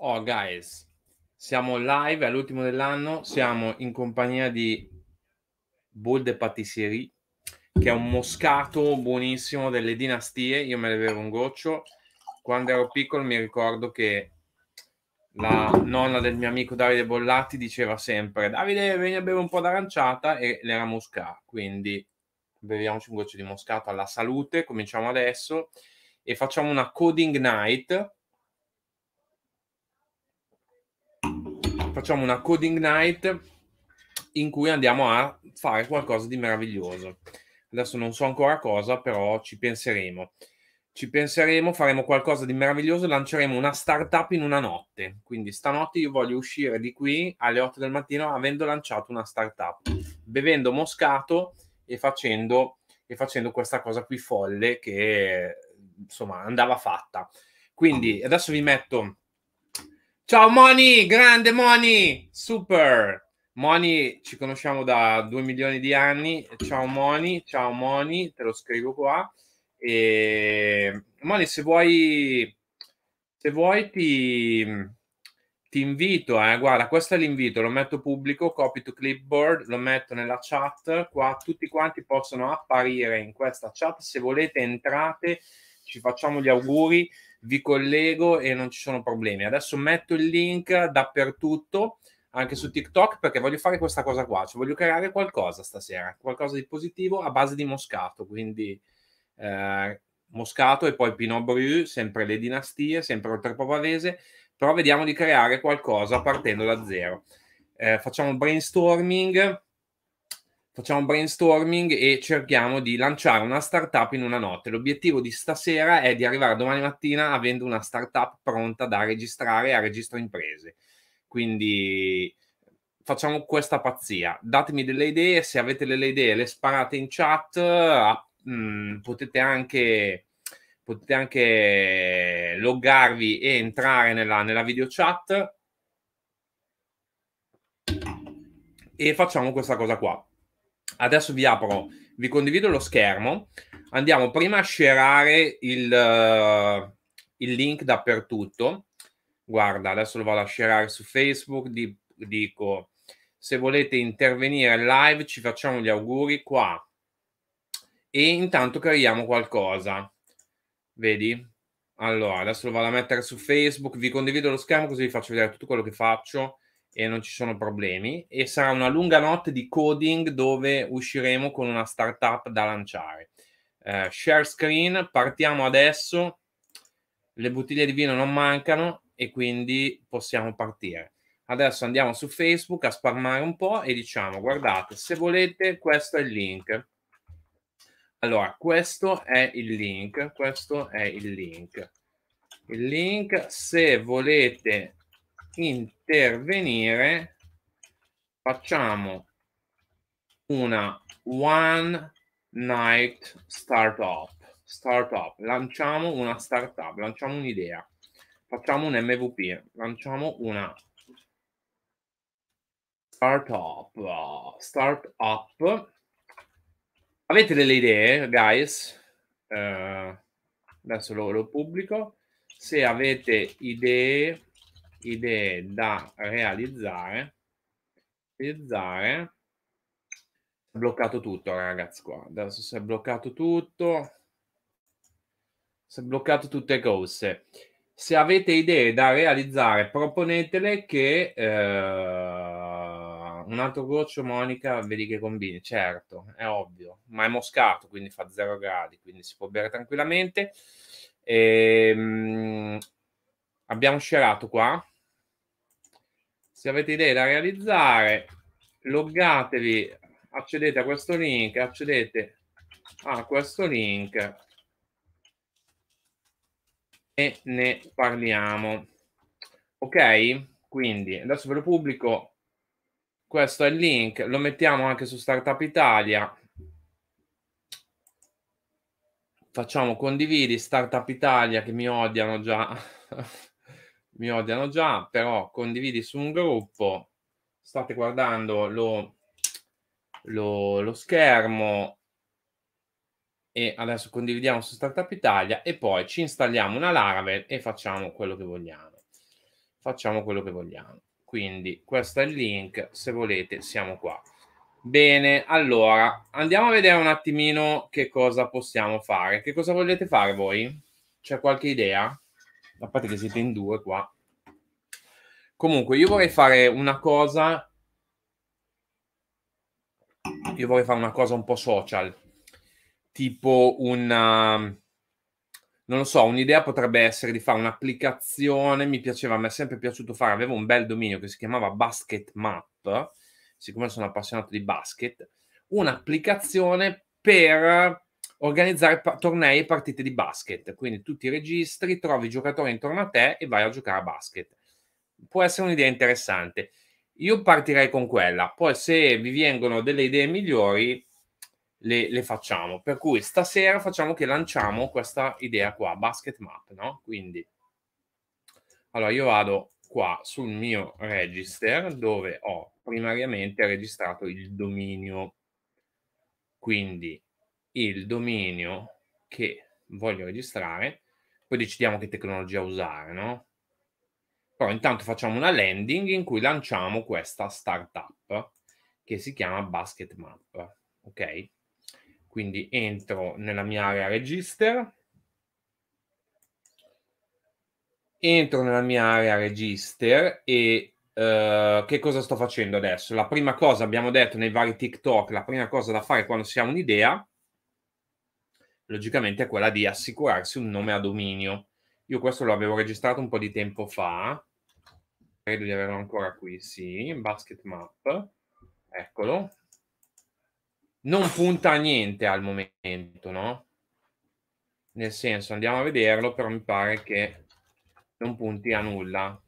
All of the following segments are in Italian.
Oh, guys, siamo live all'ultimo dell'anno. Siamo in compagnia di Bull de Patisserie, che è un moscato buonissimo delle dinastie. Io me ne bevo un goccio. Quando ero piccolo mi ricordo che la nonna del mio amico Davide Bollatti diceva sempre Davide vieni a bere un po' d'aranciata e l'era mosca quindi beviamoci un goccio di moscato alla salute cominciamo adesso e facciamo una coding night facciamo una coding night in cui andiamo a fare qualcosa di meraviglioso. Adesso non so ancora cosa, però ci penseremo. Ci penseremo, faremo qualcosa di meraviglioso e lanceremo una startup in una notte. Quindi stanotte io voglio uscire di qui alle 8 del mattino avendo lanciato una startup, bevendo moscato e facendo, e facendo questa cosa qui folle che insomma andava fatta. Quindi adesso vi metto Ciao Moni, grande Moni, super. Moni, ci conosciamo da due milioni di anni. Ciao Moni, ciao Moni, te lo scrivo qua. E... Moni, se vuoi, se vuoi ti, ti invito, eh. guarda, questo è l'invito, lo metto pubblico, copy to clipboard, lo metto nella chat, qua tutti quanti possono apparire in questa chat, se volete entrate, ci facciamo gli auguri vi collego e non ci sono problemi. Adesso metto il link dappertutto, anche su TikTok, perché voglio fare questa cosa qua, cioè voglio creare qualcosa stasera, qualcosa di positivo a base di Moscato, quindi eh, Moscato e poi Pinot Bru, sempre le dinastie, sempre oltrepavarese, però vediamo di creare qualcosa partendo da zero. Eh, facciamo brainstorming facciamo un brainstorming e cerchiamo di lanciare una startup in una notte. L'obiettivo di stasera è di arrivare domani mattina avendo una startup pronta da registrare a registro imprese. Quindi facciamo questa pazzia. Datemi delle idee, se avete delle idee le sparate in chat, ah, mm, potete anche potete anche loggarvi e entrare nella, nella video chat e facciamo questa cosa qua Adesso vi apro, vi condivido lo schermo. Andiamo prima a scerare il, uh, il, link dappertutto. Guarda, adesso lo vado a scerare su Facebook. Di, dico, se volete intervenire live, ci facciamo gli auguri qua. E intanto creiamo qualcosa. Vedi? Allora, adesso lo vado a mettere su Facebook. Vi condivido lo schermo così vi faccio vedere tutto quello che faccio e non ci sono problemi e sarà una lunga notte di coding dove usciremo con una startup da lanciare. Eh, share screen, partiamo adesso, le bottiglie di vino non mancano e quindi possiamo partire. Adesso andiamo su Facebook a spalmare un po' e diciamo guardate, se volete questo è il link. Allora, questo è il link, questo è il link. Il link se volete intervenire facciamo una one night startup startup lanciamo una startup lanciamo un'idea facciamo un mvp lanciamo una startup startup avete delle idee guys uh, adesso lo, lo pubblico se avete idee idee da realizzare, realizzare. è bloccato tutto, ragazzi, qua. Adesso si è bloccato tutto. Si è bloccato tutte le cose. Se avete idee da realizzare, proponetele che eh, un altro goccio, Monica, vedi che combini. Certo, è ovvio, ma è moscato, quindi fa 0 gradi, quindi si può bere tranquillamente. E, ehm, abbiamo sherato qua. Se avete idee da realizzare, loggatevi, accedete a questo link, accedete a questo link e ne parliamo. Ok? Quindi adesso ve lo pubblico. Questo è il link, lo mettiamo anche su Startup Italia. Facciamo condividi Startup Italia che mi odiano già mi odiano già, però condividi su un gruppo, state guardando lo, lo, lo schermo e adesso condividiamo su Startup Italia e poi ci installiamo una Laravel e facciamo quello che vogliamo. Facciamo quello che vogliamo. Quindi questo è il link, se volete siamo qua. Bene, allora andiamo a vedere un attimino che cosa possiamo fare. Che cosa volete fare voi? C'è qualche idea? a parte che siete in due qua. Comunque, io vorrei fare una cosa. Io vorrei fare una cosa un po' social, tipo una um, non lo so, un'idea potrebbe essere di fare un'applicazione, mi piaceva, mi è sempre piaciuto fare, avevo un bel dominio che si chiamava Basket Map, siccome sono appassionato di basket, un'applicazione per organizzare pa- tornei e partite di basket. Quindi tu ti registri, trovi i giocatori intorno a te e vai a giocare a basket. Può essere un'idea interessante. Io partirei con quella, poi se vi vengono delle idee migliori le, le facciamo. Per cui stasera facciamo che lanciamo questa idea qua, basket map, no? Quindi, allora io vado qua sul mio register dove ho primariamente registrato il dominio. Quindi il dominio che voglio registrare, poi decidiamo che tecnologia usare, no? Però intanto facciamo una landing in cui lanciamo questa startup che si chiama Basket Map, ok? Quindi entro nella mia area register, entro nella mia area register e Uh, che cosa sto facendo adesso? La prima cosa, abbiamo detto nei vari TikTok, la prima cosa da fare quando si ha un'idea logicamente è quella di assicurarsi un nome a dominio. Io questo lo avevo registrato un po' di tempo fa, credo di averlo ancora qui, sì, basket map, eccolo. Non punta a niente al momento, no? Nel senso, andiamo a vederlo, però mi pare che non punti a nulla.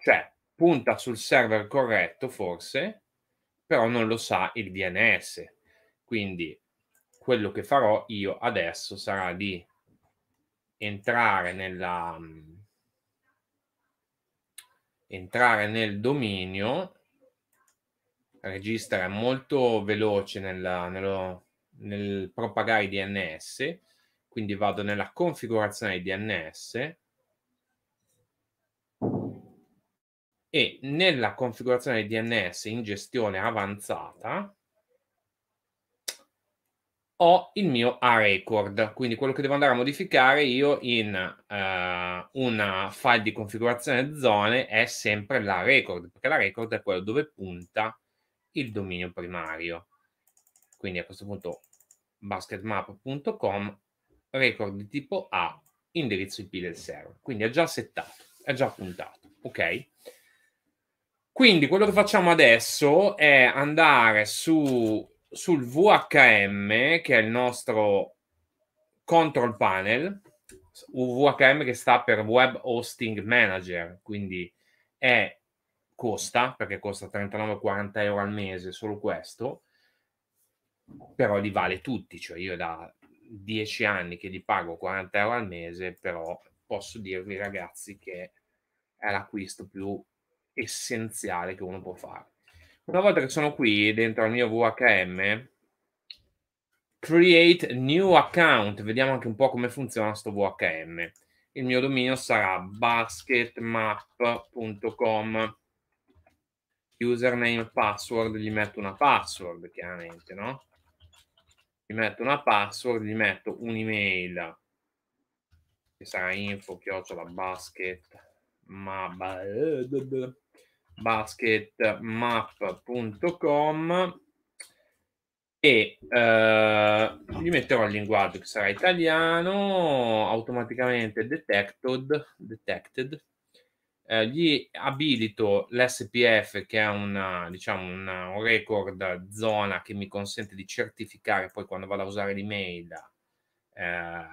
Cioè, punta sul server corretto forse, però non lo sa il DNS. Quindi quello che farò io adesso sarà di entrare nella mm, entrare nel dominio registra è molto veloce nella, nello, nel propagare i DNS quindi vado nella configurazione di DNS e nella configurazione di DNS in gestione avanzata ho il mio A record, quindi quello che devo andare a modificare io in uh, una file di configurazione zone è sempre la record, perché la record è quello dove punta il dominio primario. Quindi a questo punto basketmap.com record di tipo A, indirizzo IP del server. Quindi è già settato, è già puntato, ok? Quindi quello che facciamo adesso è andare su sul VHM, che è il nostro control panel, VHM che sta per Web Hosting Manager, quindi è, costa, perché costa 39-40 euro al mese solo questo, però li vale tutti, cioè io da 10 anni che li pago 40 euro al mese, però posso dirvi ragazzi che è l'acquisto più essenziale che uno può fare una volta che sono qui dentro al mio VHM, create new account, vediamo anche un po' come funziona questo VHM. Il mio dominio sarà basketmap.com. Username, password, gli metto una password, chiaramente, no? Gli metto una password, gli metto un'email che sarà info chiocciola basket ma basketmap.com e eh, gli metterò il linguaggio che sarà italiano automaticamente detected, detected. Eh, gli abilito l'SPF che è una, diciamo, una, un record zona che mi consente di certificare poi quando vado a usare l'email eh,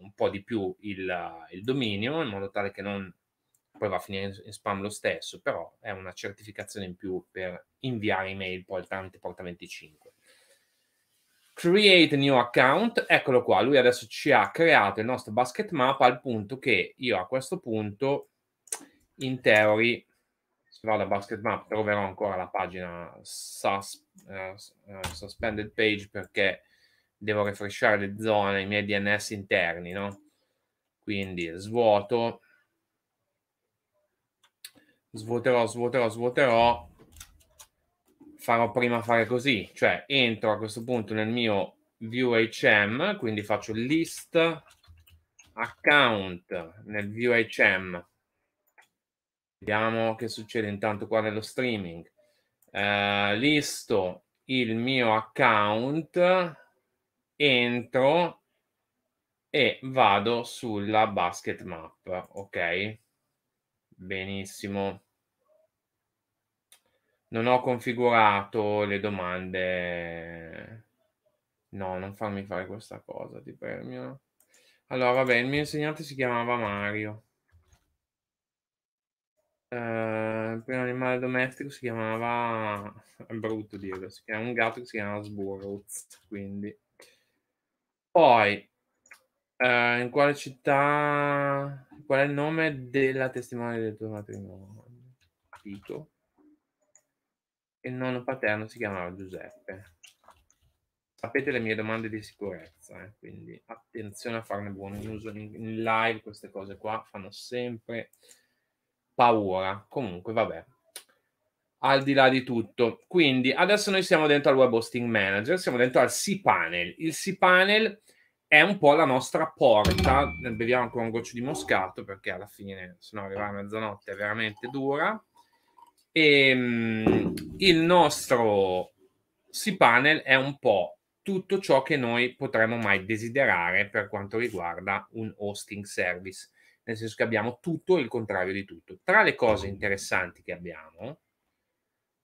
un po' di più il, il dominio in modo tale che non poi va a finire in spam lo stesso, però è una certificazione in più per inviare email poi al tramite porta 25. Create new account, eccolo qua, lui adesso ci ha creato il nostro basket map al punto che io a questo punto in teoria se vado a basket map troverò ancora la pagina sus, uh, suspended page perché devo refresciare le zone, i miei DNS interni, no? Quindi svuoto svuoterò, svuoterò, svuoterò, farò prima fare così, cioè entro a questo punto nel mio view HM, quindi faccio list account nel view HM. Vediamo che succede intanto qua nello streaming. Eh, listo il mio account, entro e vado sulla basket map, ok? Benissimo. Non ho configurato le domande. No, non farmi fare questa cosa, ti premio. Allora, vabbè, il mio insegnante si chiamava Mario. Uh, il primo animale domestico si chiamava è brutto dirlo si chiama un gatto che si chiama Sburruz quindi poi eh, in quale città? Qual è il nome della testimone del tuo matrimonio? Tito. Il nonno paterno si chiamava Giuseppe. Sapete le mie domande di sicurezza, eh? quindi attenzione a farne buono uso in, live, queste cose qua fanno sempre paura. Comunque, vabbè, al di là di tutto. Quindi adesso noi siamo dentro al web hosting manager, siamo dentro al cPanel. Il cPanel è un po' la nostra porta. Beviamo ancora un goccio di moscato perché alla fine, se no, arrivare a mezzanotte è veramente dura. E ehm, il nostro C-Panel è un po' tutto ciò che noi potremmo mai desiderare per quanto riguarda un hosting service, nel senso che abbiamo tutto il contrario di tutto. Tra le cose interessanti che abbiamo,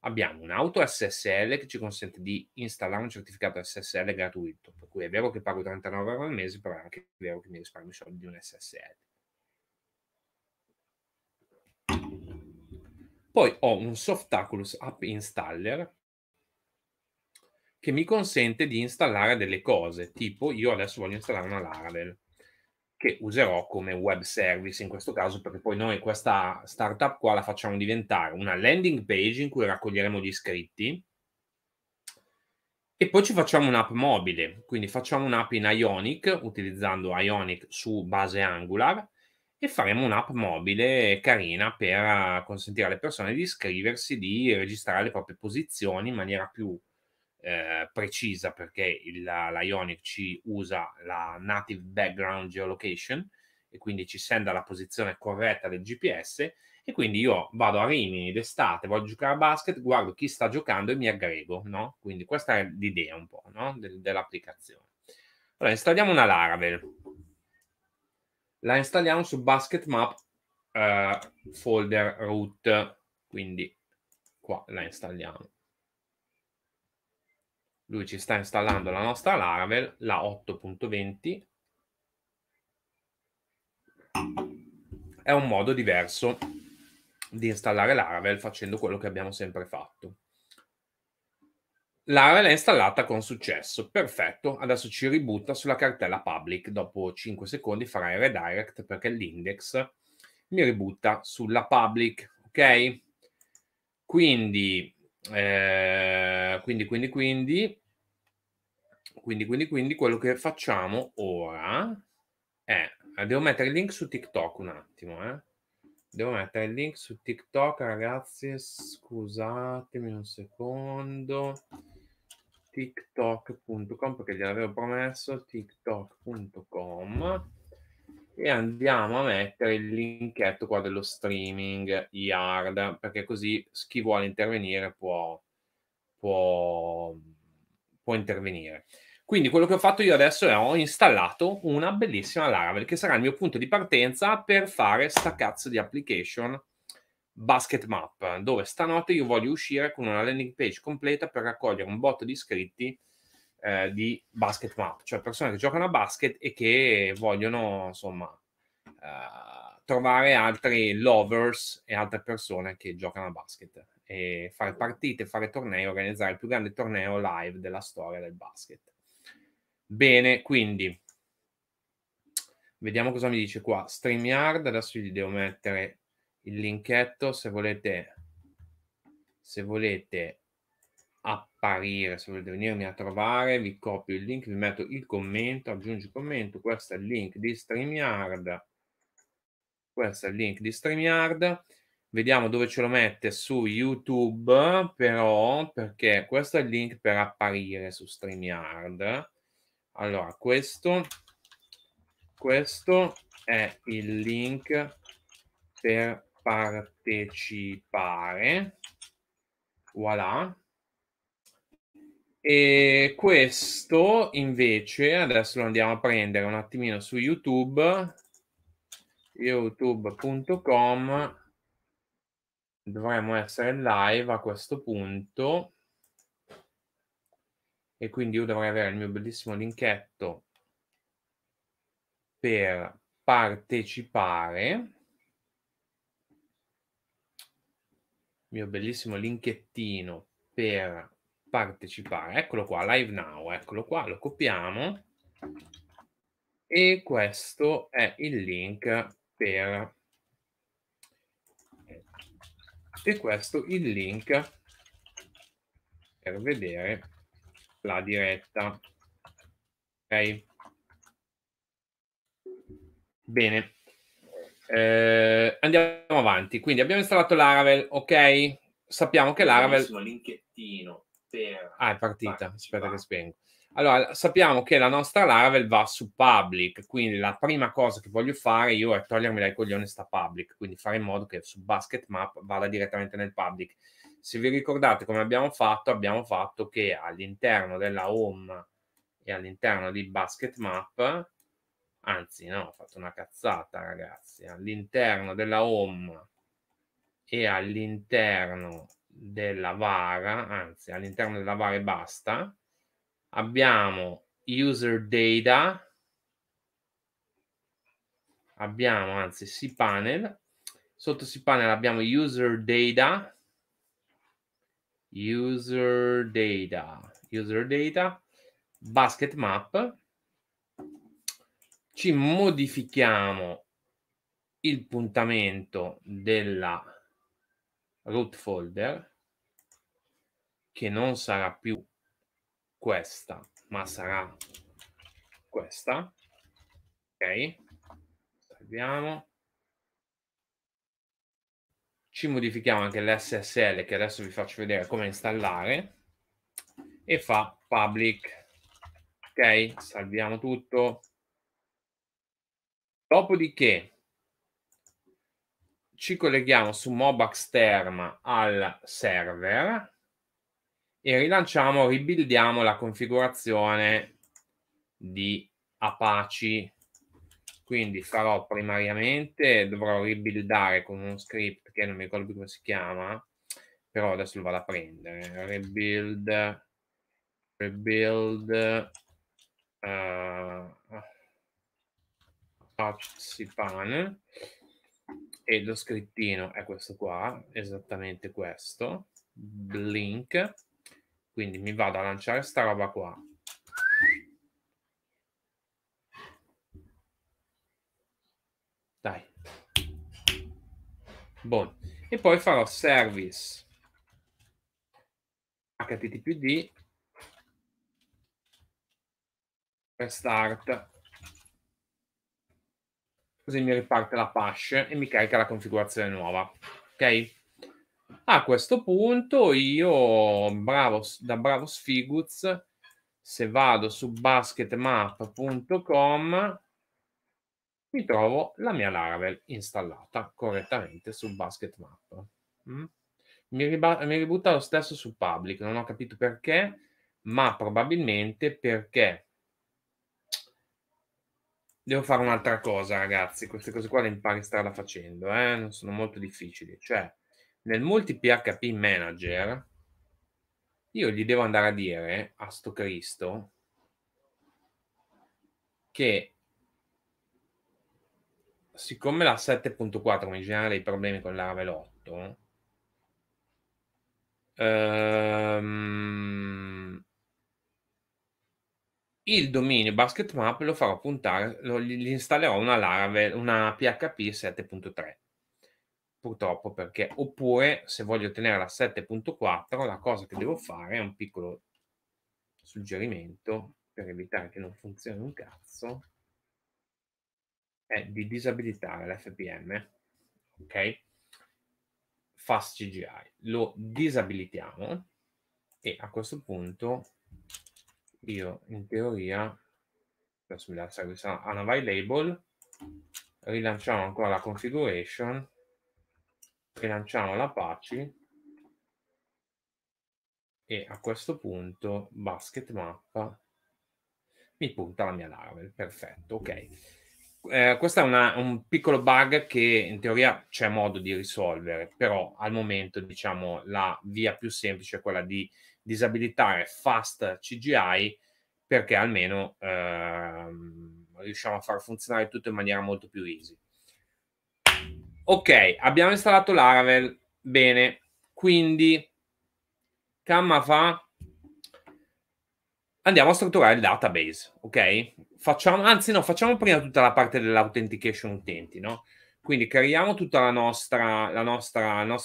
abbiamo un'auto SSL che ci consente di installare un certificato SSL gratuito, per cui è vero che pago 39 euro al mese, però è anche vero che mi risparmio i soldi di un SSL. Poi ho un Softaculous App Installer che mi consente di installare delle cose, tipo io adesso voglio installare una Laravel che userò come web service in questo caso, perché poi noi questa startup qua la facciamo diventare una landing page in cui raccoglieremo gli iscritti e poi ci facciamo un'app mobile, quindi facciamo un'app in Ionic utilizzando Ionic su base Angular e faremo un'app mobile carina per consentire alle persone di iscriversi, di registrare le proprie posizioni in maniera più eh, precisa perché il, la, Ionic ci usa la native background geolocation e quindi ci senda la posizione corretta del GPS e quindi io vado a Rimini d'estate, voglio giocare a basket, guardo chi sta giocando e mi aggrego, no? Quindi questa è l'idea un po' no? De- dell'applicazione. Allora, installiamo una Laravel. La installiamo su Basket Map eh, folder root, quindi qua la installiamo lui ci sta installando la nostra Laravel, la 8.20. È un modo diverso di installare Laravel facendo quello che abbiamo sempre fatto. Laravel è installata con successo, perfetto. Adesso ci ributta sulla cartella public. Dopo 5 secondi farai redirect perché l'index mi ributta sulla public, ok? Quindi eh, quindi, quindi, quindi, quindi, quindi, quindi, quello che facciamo ora è, eh, devo mettere il link su TikTok un attimo, eh. Devo mettere il link su TikTok, ragazzi, scusatemi un secondo. TikTok.com perché gliel'avevo promesso, TikTok.com e andiamo a mettere il linketto qua dello streaming yard perché così chi vuole intervenire può, può, può intervenire. Quindi quello che ho fatto io adesso è ho installato una bellissima Laravel che sarà il mio punto di partenza per fare sta cazzo di application Basket Map, dove stanotte io voglio uscire con una landing page completa per raccogliere un botto di iscritti eh, di basket map, cioè persone che giocano a basket e che vogliono insomma eh, trovare altri lovers e altre persone che giocano a basket e fare partite, fare tornei, organizzare il più grande torneo live della storia del basket. Bene, quindi vediamo cosa mi dice qua. StreamYard, adesso gli devo mettere il linketto se volete se volete apparire, se volete venirmi a trovare, vi copio il link, vi metto il commento, aggiungi commento, questo è il link di StreamYard, questo è il link di StreamYard, vediamo dove ce lo mette su YouTube, però, perché questo è il link per apparire su StreamYard, allora questo, questo è il link per partecipare, voilà, e questo invece, adesso lo andiamo a prendere un attimino su YouTube, youtube.com, dovremmo essere live a questo punto e quindi io dovrei avere il mio bellissimo linketto per partecipare. Il mio bellissimo linkettino per partecipare partecipare. Eccolo qua, live now, eccolo qua, lo copiamo. E questo è il link per... E questo il link per vedere la diretta. Ok. Bene. Eh, andiamo avanti. Quindi abbiamo installato Laravel, ok? Sappiamo che Laravel... linkettino spero. Ah, è partita, aspetta che spengo. Allora, sappiamo che la nostra Laravel va su public, quindi la prima cosa che voglio fare io è togliermi dai coglioni sta public, quindi fare in modo che su basket map vada direttamente nel public. Se vi ricordate come abbiamo fatto, abbiamo fatto che all'interno della home e all'interno di basket map, anzi no, ho fatto una cazzata ragazzi, all'interno della home e all'interno della vara, anzi all'interno della vara e basta, abbiamo user data, abbiamo anzi cPanel, sotto cPanel abbiamo user data, user data, user data, basket map, ci modifichiamo il puntamento della root folder che non sarà più questa, ma sarà questa. Ok, salviamo. Ci modifichiamo anche l'SSL che adesso vi faccio vedere come installare e fa public. Ok, salviamo tutto. Dopodiché ci colleghiamo su Mobax Term al server e rilanciamo, ribuildiamo la configurazione di Apache. Quindi farò primariamente, dovrò ribuildare con uno script che non mi ricordo più come si chiama, però adesso lo vado a prendere. Rebuild, rebuild, uh, Apache Sipan e lo scrittino è questo qua, esattamente questo, blink, quindi mi vado a lanciare sta roba qua. Dai. Buon. E poi farò service httpd restart così mi riparte la Pash e mi carica la configurazione nuova. Ok? A questo punto io, bravo, da bravo Sfiguz, se vado su basketmap.com mi trovo la mia Laravel installata correttamente su basketmap. Mm? Mi, riba- mi ributta lo stesso su public, non ho capito perché, ma probabilmente perché devo fare un'altra cosa, ragazzi. Queste cose qua le impari strada facendo, eh? non sono molto difficili. Cioè, nel multi PHP manager, io gli devo andare a dire a sto Cristo che siccome la 7.4 mi genera dei problemi con la 8, ehm, il dominio basket map lo farò puntare, lo, gli installerò una Laravel, una PHP 7.3 purtroppo perché oppure se voglio ottenere la 7.4 la cosa che devo fare è un piccolo suggerimento per evitare che non funzioni un cazzo è di disabilitare l'FPM ok fast CGI lo disabilitiamo e a questo punto io in teoria adesso mi sulla questa anavai label rilanciamo ancora la configuration rilanciamo l'apache e a questo punto basket mappa mi punta la mia Laravel perfetto ok eh, questo è una, un piccolo bug che in teoria c'è modo di risolvere però al momento diciamo la via più semplice è quella di disabilitare fast CGI perché almeno ehm, riusciamo a far funzionare tutto in maniera molto più easy. Ok, abbiamo installato Laravel, bene, quindi Camma fa andiamo a strutturare il database, ok? Facciamo, anzi no, facciamo prima tutta la parte dell'authentication utenti, no? Quindi creiamo tutto il nostro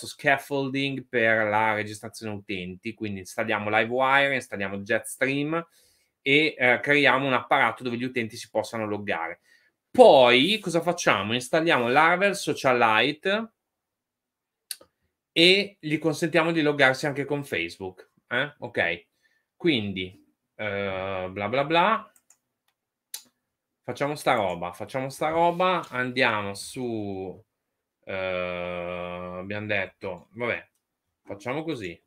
scaffolding per la registrazione utenti, quindi installiamo Livewire, installiamo Jetstream e eh, creiamo un apparato dove gli utenti si possano loggare. Poi cosa facciamo? Installiamo Laravel Socialite e gli consentiamo di loggarsi anche con Facebook. Eh? Ok, quindi eh, bla bla bla, facciamo sta roba, facciamo sta roba, andiamo su... Eh, abbiamo detto, vabbè, facciamo così.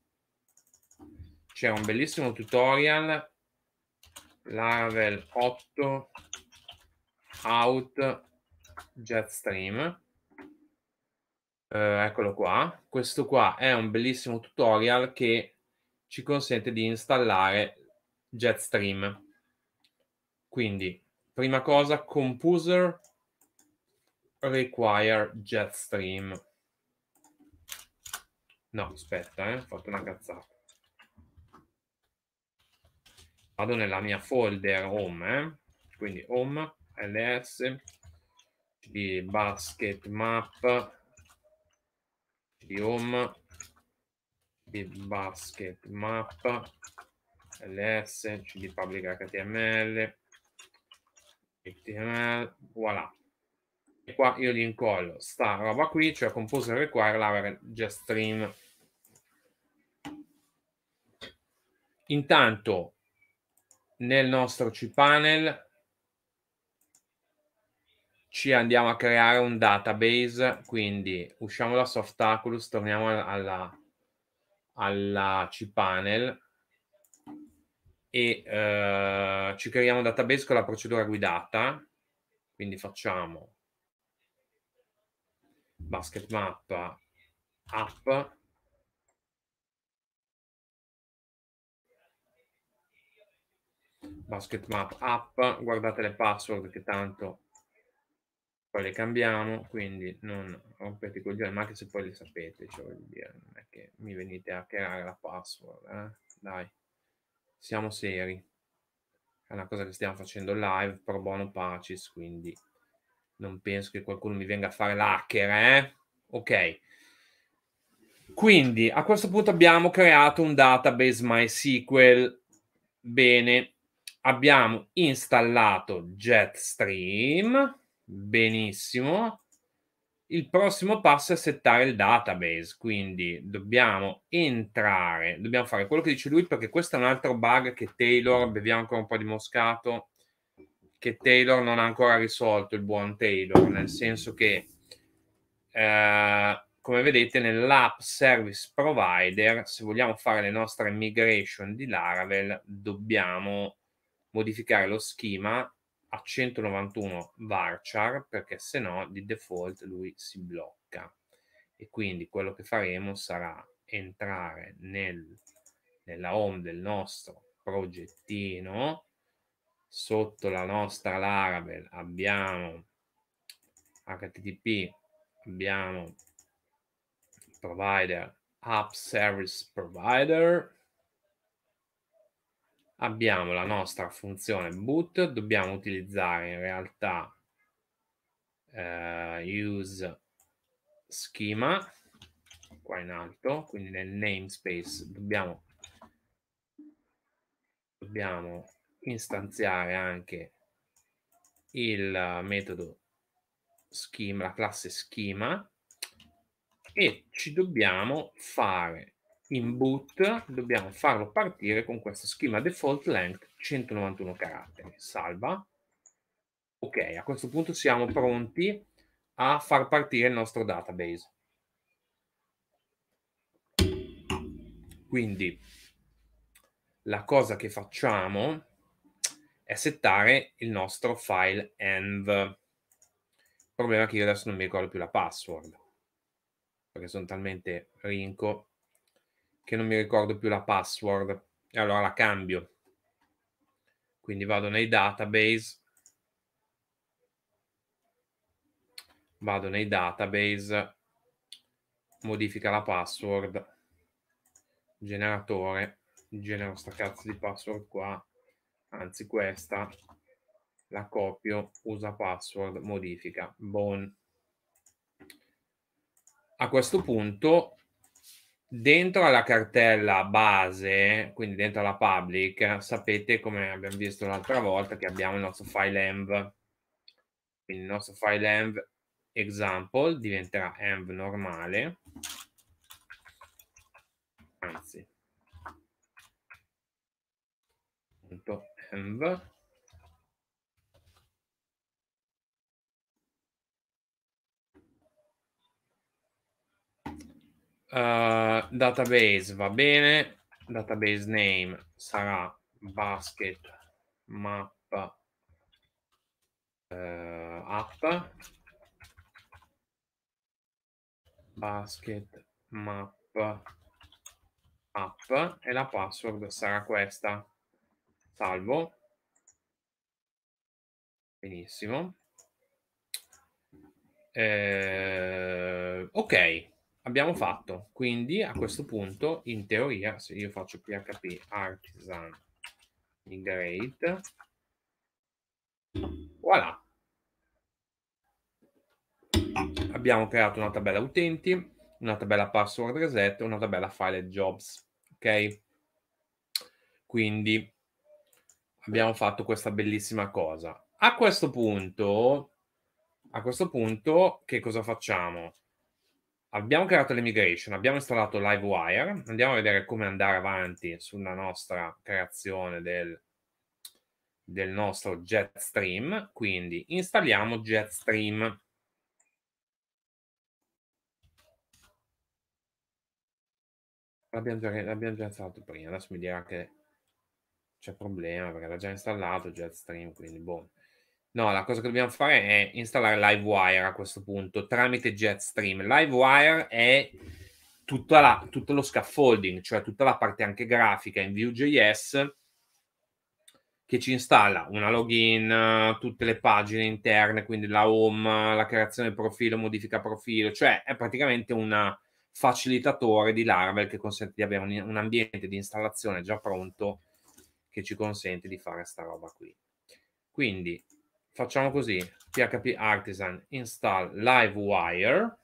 C'è un bellissimo tutorial, Laravel 8 out Jetstream. Eh, eccolo qua. Questo qua è un bellissimo tutorial che ci consente di installare Jetstream. Quindi Prima cosa, composer require jetstream. No, aspetta, eh, ho fatto una cazzata. Vado nella mia folder home, eh? quindi home, ls, di basket map, di home, di basket map, ls, di public html, HTML, eh, voilà. E qua io gli incollo sta roba qui, cioè composer require l'aver già stream. Intanto nel nostro cPanel ci andiamo a creare un database, quindi usciamo da Softaculus, torniamo alla, alla cPanel e eh, ci creiamo un database con la procedura guidata, quindi facciamo basket map app basket map app guardate le password che tanto poi le cambiamo quindi non rompete i coglioni ma anche se poi le sapete cioè dire non è che mi venite a creare la password eh? dai siamo seri. È una cosa che stiamo facendo live pro bono pacis, quindi non penso che qualcuno mi venga a fare l'hacker, eh? Ok. Quindi a questo punto abbiamo creato un database MySQL. Bene, abbiamo installato JetStream. Benissimo il prossimo passo è settare il database, quindi dobbiamo entrare, dobbiamo fare quello che dice lui perché questo è un altro bug che Taylor, beviamo ancora un po' di moscato, che Taylor non ha ancora risolto, il buon Taylor, nel senso che, eh, come vedete, nell'app service provider, se vogliamo fare le nostre migration di Laravel, dobbiamo modificare lo schema a 191 varchar perché se no di default lui si blocca e quindi quello che faremo sarà entrare nel, nella home del nostro progettino sotto la nostra Laravel abbiamo http abbiamo provider app service provider abbiamo la nostra funzione boot, dobbiamo utilizzare in realtà eh, use schema qua in alto, quindi nel namespace dobbiamo, dobbiamo istanziare anche il metodo schema, la classe schema e ci dobbiamo fare in boot dobbiamo farlo partire con questo schema default length 191 caratteri. Salva. Ok, a questo punto siamo pronti a far partire il nostro database. Quindi la cosa che facciamo è settare il nostro file env. Il problema è che io adesso non mi ricordo più la password, perché sono talmente rinco che non mi ricordo più la password e allora la cambio. Quindi vado nei database, vado nei database, modifica la password, generatore, genero sta cazzo di password qua, anzi questa, la copio, usa password, modifica, bon. A questo punto dentro alla cartella base, quindi dentro alla public, sapete come abbiamo visto l'altra volta che abbiamo il nostro file env. Quindi il nostro file env example diventerà env normale. Anzi, env Uh, database va bene, database name sarà basket mappa uh, app basket mappa app e la password sarà questa. Salvo. Benissimo. Eh, ok, abbiamo fatto. Quindi a questo punto, in teoria, se io faccio php artisan migrate, voilà. Abbiamo creato una tabella utenti, una tabella password reset, una tabella file jobs. Ok? Quindi abbiamo fatto questa bellissima cosa. A questo punto, a questo punto, che cosa facciamo? abbiamo creato l'emigration, abbiamo installato Livewire, andiamo a vedere come andare avanti sulla nostra creazione del, del nostro JetStream, quindi installiamo JetStream. L'abbiamo già, l'abbiamo già installato prima, adesso mi dirà che c'è problema perché l'ha già installato JetStream, quindi boh. No, la cosa che dobbiamo fare è installare Livewire a questo punto tramite Jetstream. Livewire è la, tutto lo scaffolding, cioè tutta la parte anche grafica in Vue.js che ci installa una login, tutte le pagine interne, quindi la home, la creazione del profilo, modifica profilo, cioè è praticamente un facilitatore di Laravel che consente di avere un, un ambiente di installazione già pronto che ci consente di fare sta roba qui. Quindi facciamo così, PHP Artisan install LiveWire,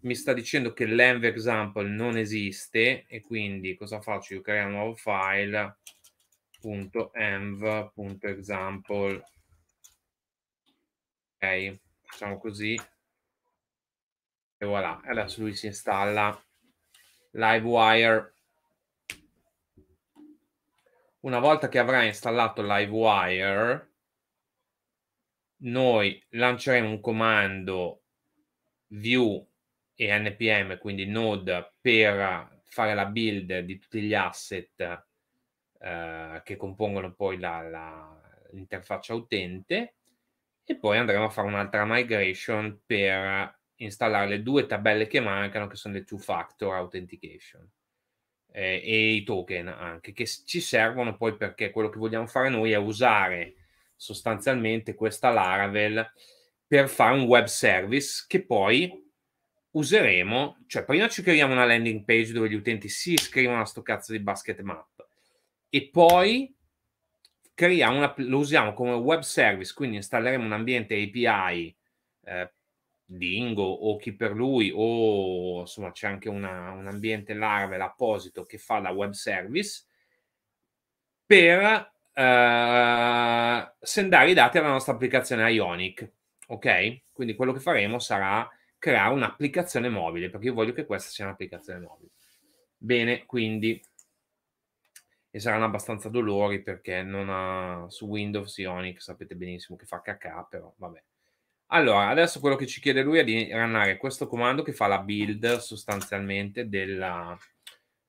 mi sta dicendo che l'env example non esiste e quindi cosa faccio? Io creo un nuovo file .env.example ok, facciamo così e voilà, adesso lui si installa LiveWire una volta che avrà installato LiveWire noi lanceremo un comando view e npm, quindi node, per fare la build di tutti gli asset eh, che compongono poi la, la, l'interfaccia utente e poi andremo a fare un'altra migration per installare le due tabelle che mancano, che sono le two factor authentication eh, e i token anche, che ci servono poi perché quello che vogliamo fare noi è usare sostanzialmente questa Laravel per fare un web service che poi useremo, cioè prima ci creiamo una landing page dove gli utenti si iscrivono a sto cazzo di basket map e poi una, lo usiamo come web service, quindi installeremo un ambiente API eh, Dingo o chi per lui o insomma c'è anche una, un ambiente Laravel apposito che fa la web service per eh, sendare i dati alla nostra applicazione Ionic. Ok? Quindi quello che faremo sarà creare un'applicazione mobile, perché io voglio che questa sia un'applicazione mobile. Bene, quindi e saranno abbastanza dolori perché non ha su Windows Ionic sapete benissimo che fa cacà, però vabbè. Allora, adesso quello che ci chiede lui è di rannare questo comando che fa la build sostanzialmente della,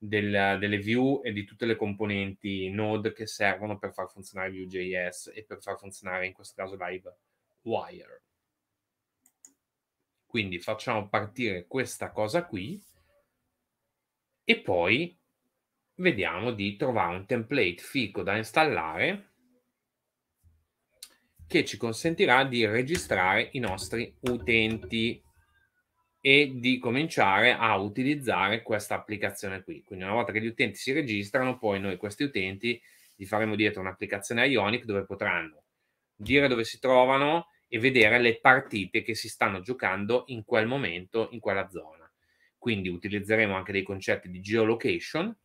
del, delle view e di tutte le componenti node che servono per far funzionare Vue.js e per far funzionare in questo caso Live Wire. Quindi facciamo partire questa cosa qui e poi vediamo di trovare un template fico da installare che ci consentirà di registrare i nostri utenti e di cominciare a utilizzare questa applicazione qui. Quindi una volta che gli utenti si registrano, poi noi questi utenti gli faremo dietro un'applicazione Ionic dove potranno dire dove si trovano e vedere le partite che si stanno giocando in quel momento, in quella zona. Quindi utilizzeremo anche dei concetti di geolocation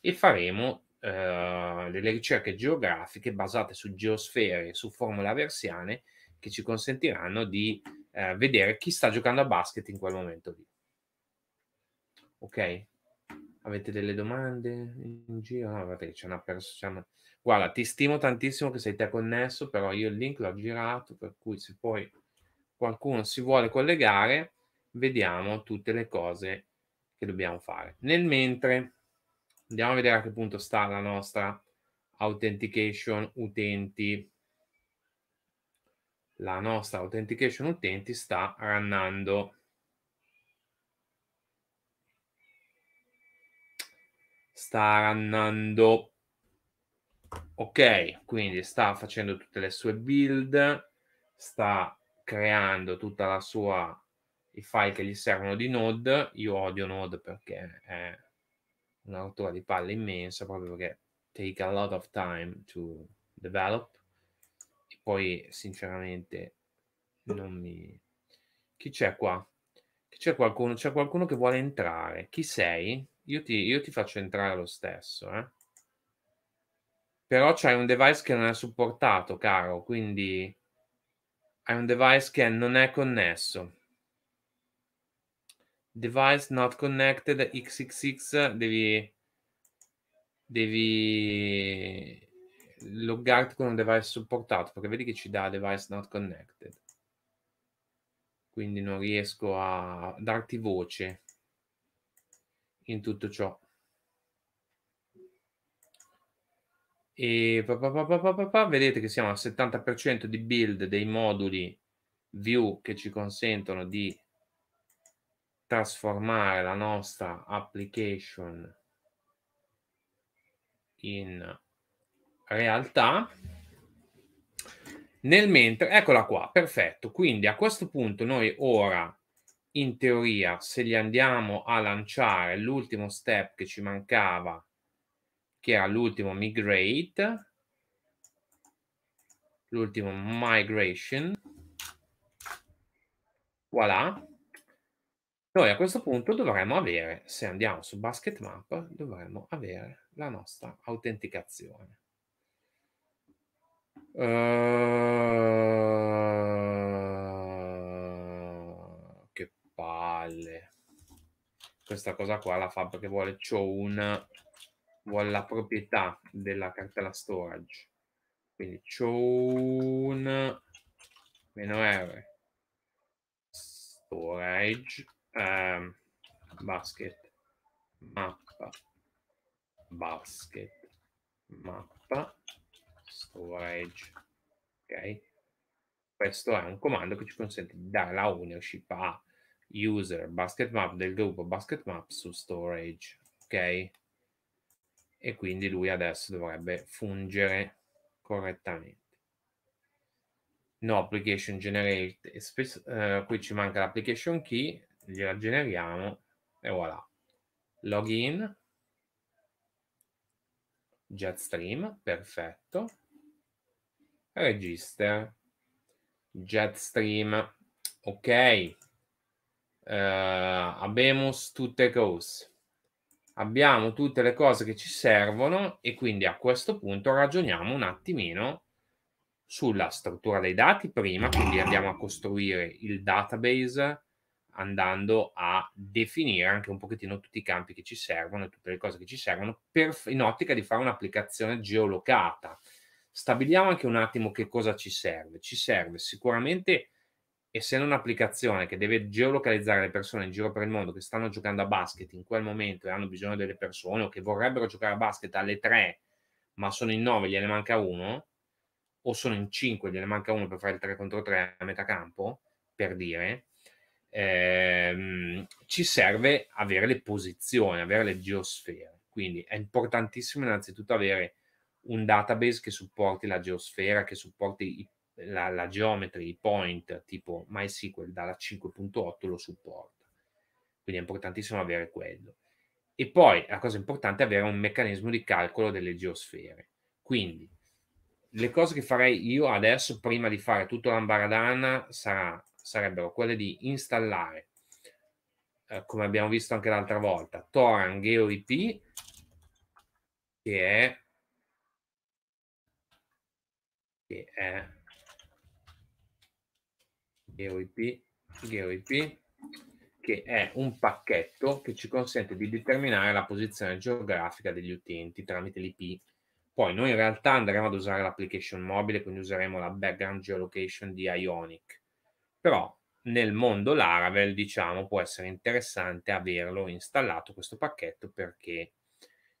e faremo eh, delle ricerche geografiche basate su geosfere e su formule aversiane che ci consentiranno di eh, vedere chi sta giocando a basket in quel momento lì. Ok? Avete delle domande in giro? No, guardate, c'è una persona. Guarda, ti stimo tantissimo che sei te connesso, però io il link l'ho girato, per cui se poi qualcuno si vuole collegare, vediamo tutte le cose che dobbiamo fare. Nel mentre, andiamo a vedere a che punto sta la nostra authentication utenti la nostra authentication utenti sta rannando. Sta rannando. Ok, quindi sta facendo tutte le sue build, sta creando tutta la sua i file che gli servono di Node. Io odio Node perché è una rottura di palle immensa proprio perché take a lot of time to develop poi sinceramente non mi... Chi c'è qua? C'è qualcuno, c'è qualcuno che vuole entrare. Chi sei? Io ti, io ti faccio entrare lo stesso, eh? Però c'è un device che non è supportato, caro, quindi hai un device che non è connesso. Device not connected XXX, devi... Devi loggarti con un device supportato, perché vedi che ci dà device not connected. Quindi non riesco a darti voce in tutto ciò. E pa, pa, pa, vedete che siamo al 70% di build dei moduli view che ci consentono di trasformare la nostra application in realtà. Nel mentre, eccola qua, perfetto. Quindi a questo punto noi ora, in teoria, se li andiamo a lanciare l'ultimo step che ci mancava, che era l'ultimo migrate, l'ultimo migration, voilà, noi a questo punto dovremmo avere, se andiamo su basket map, dovremmo avere la nostra autenticazione. Uh, che palle. Questa cosa qua la fa perché vuole c'ho un vuole la proprietà della cartella storage. Quindi c'ho un meno R storage um, basket mappa basket mappa storage. Ok? Questo è un comando che ci consente di dare la ownership a user basket map del gruppo basket map su storage. Ok? E quindi lui adesso dovrebbe fungere correttamente. No application generate. Spesso, eh, qui ci manca l'application key, gliela generiamo e voilà. Login. Jetstream, perfetto. Register, Jetstream. Ok. Uh, abbiamo tutte cose. Abbiamo tutte le cose che ci servono e quindi a questo punto ragioniamo un attimino sulla struttura dei dati prima, quindi andiamo a costruire il database andando a definire anche un pochettino tutti i campi che ci servono e tutte le cose che ci servono per, in ottica di fare un'applicazione geolocata stabiliamo anche un attimo che cosa ci serve. Ci serve sicuramente, essendo un'applicazione che deve geolocalizzare le persone in giro per il mondo che stanno giocando a basket in quel momento e hanno bisogno delle persone o che vorrebbero giocare a basket alle 3, ma sono in 9 gliene manca uno, o sono in 5 gliene manca uno per fare il 3 contro 3 a metà campo, per dire. Ehm, ci serve avere le posizioni, avere le geosfere. Quindi è importantissimo innanzitutto avere un database che supporti la geosfera, che supporti i, la, la geometry, i point, tipo MySQL dalla 5.8 lo supporta. Quindi è importantissimo avere quello. E poi la cosa importante è avere un meccanismo di calcolo delle geosfere. Quindi le cose che farei io adesso, prima di fare tutto l'ambaradana, sarà, sarebbero quelle di installare, eh, come abbiamo visto anche l'altra volta, Toran GeoIP, che è che è GeoIP, GeoIP che è un pacchetto che ci consente di determinare la posizione geografica degli utenti tramite l'IP. Poi noi in realtà andremo ad usare l'application mobile, quindi useremo la background geolocation di Ionic. Però nel mondo Laravel, diciamo, può essere interessante averlo installato questo pacchetto perché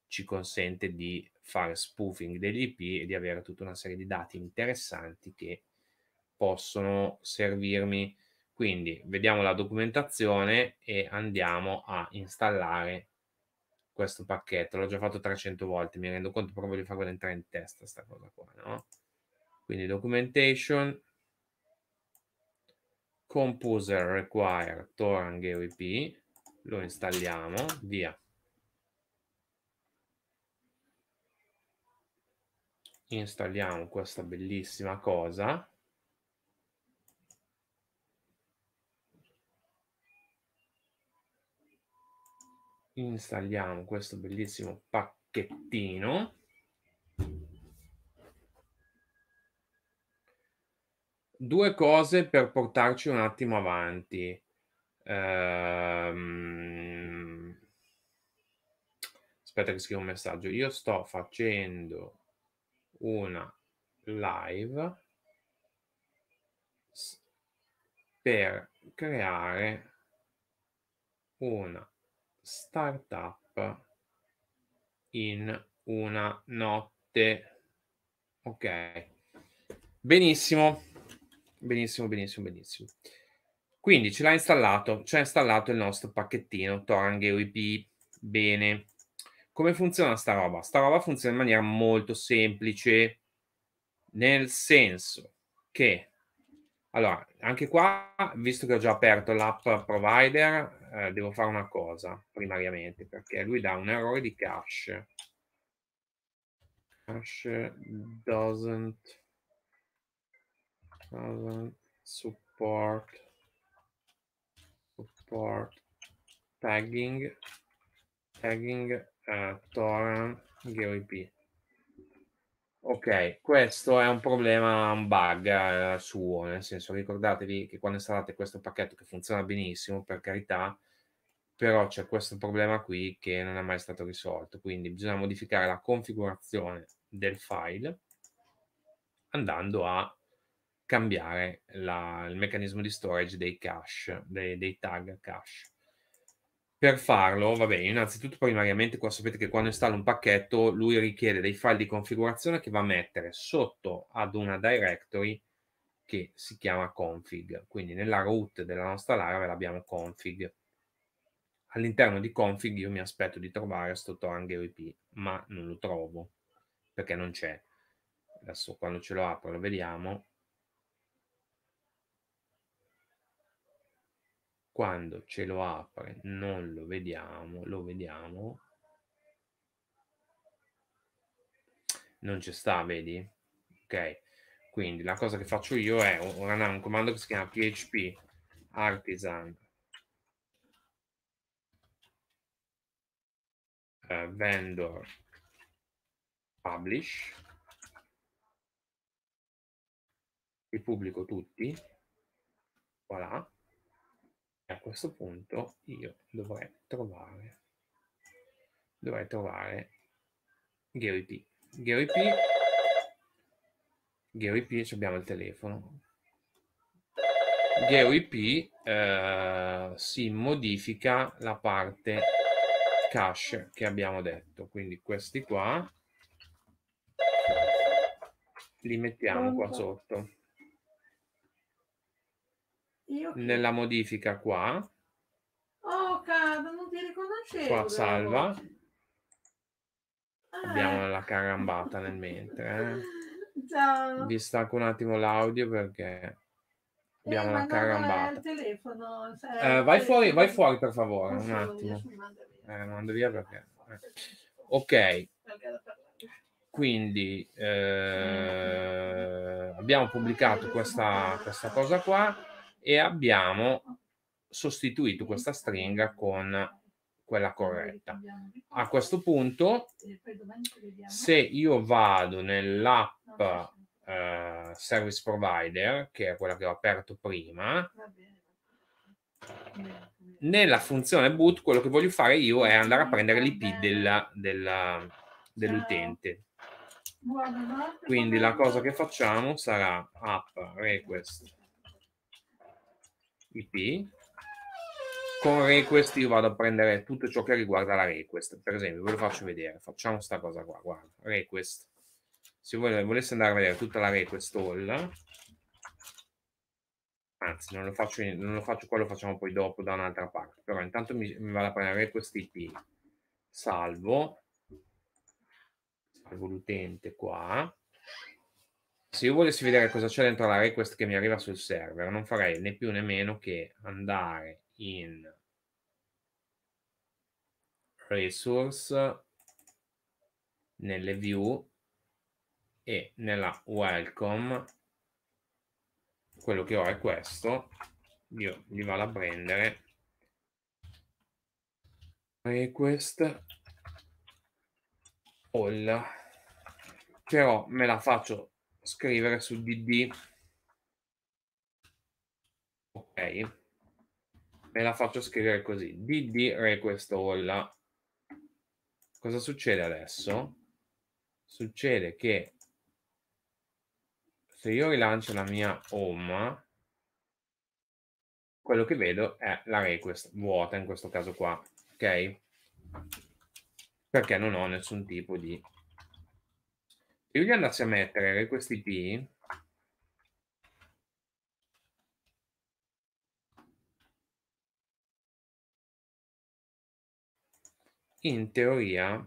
ci consente di fare spoofing degli IP e di avere tutta una serie di dati interessanti che possono servirmi. Quindi vediamo la documentazione e andiamo a installare questo pacchetto. L'ho già fatto 300 volte, mi rendo conto, proprio di farlo entrare in testa sta cosa qua, no? Quindi documentation, composer require torrent IP, lo installiamo, via. installiamo questa bellissima cosa. Installiamo questo bellissimo pacchettino. Due cose per portarci un attimo avanti. Ehm... Aspetta che scrivo un messaggio. Io sto facendo una live per creare una startup in una notte. Ok. Benissimo. Benissimo, benissimo, benissimo. Quindi ce l'ha installato, ci ha installato il nostro pacchettino Torang EUP. Bene come funziona sta roba? Sta roba funziona in maniera molto semplice, nel senso che allora, anche qua, visto che ho già aperto l'app provider, eh, devo fare una cosa primariamente, perché lui dà un errore di cache. Cache doesn't, doesn't support, support tagging, tagging uh, torrent Gary Ok, questo è un problema, un bug eh, suo, nel senso ricordatevi che quando installate questo pacchetto che funziona benissimo, per carità, però c'è questo problema qui che non è mai stato risolto, quindi bisogna modificare la configurazione del file andando a cambiare la, il meccanismo di storage dei cache, dei, dei tag cache per farlo, va bene, innanzitutto primariamente qua sapete che quando installa un pacchetto lui richiede dei file di configurazione che va a mettere sotto ad una directory che si chiama config. Quindi nella root della nostra Laravel l'abbiamo config. All'interno di config io mi aspetto di trovare sto triangle IP, ma non lo trovo perché non c'è. Adesso quando ce lo apro lo vediamo. quando ce lo apre non lo vediamo, lo vediamo. Non ci sta, vedi? Ok. Quindi la cosa che faccio io è un, un comando che si chiama php artisan uh, vendor publish e pubblico tutti voilà a questo punto io dovrei trovare, dovrei trovare Gary P. Gary P. Gary P. abbiamo il telefono. Gary P. Eh, si modifica la parte cache che abbiamo detto. Quindi questi qua li mettiamo qua sotto. Io Nella modifica qua. Oh, cavolo, non ti riconoscevo. Qua salva. Ah, Abbiamo eh. la carambata nel mentre. Eh. Ciao. Vi stacco un attimo l'audio perché eh, abbiamo eh, la carambata. Telefono, cioè, eh, vai, fuori, vai fuori per favore, non un attimo. eh, mando via perché... Eh. Ok. Quindi abbiamo pubblicato questa, questa cosa qua e abbiamo sostituito questa stringa con quella corretta. A questo punto, se io vado nell'app eh, Service Provider, che è quella che ho aperto prima, nella funzione boot quello che voglio fare io è andare a prendere l'IP dell'utente. Quindi la cosa che facciamo sarà app request IP, con request io vado a prendere tutto ciò che riguarda la request. Per esempio, ve lo faccio vedere, facciamo questa cosa qua, guarda, request. Se voi voleste andare a vedere tutta la request all, anzi non lo faccio, non lo faccio qua, lo facciamo poi dopo da un'altra parte, però intanto mi, mi vado a prendere request IP, salvo, salvo l'utente qua, se io volessi vedere cosa c'è dentro la request che mi arriva sul server, non farei né più né meno che andare in resource, nelle view e nella welcome, quello che ho è questo, io gli vado a prendere request all però me la faccio scrivere su DD. Ok, me la faccio scrivere così. DD request all. Cosa succede adesso? Succede che se io rilancio la mia home, quello che vedo è la request vuota in questo caso qua, ok? Perché non ho nessun tipo di io li andassi a mettere questi P, in teoria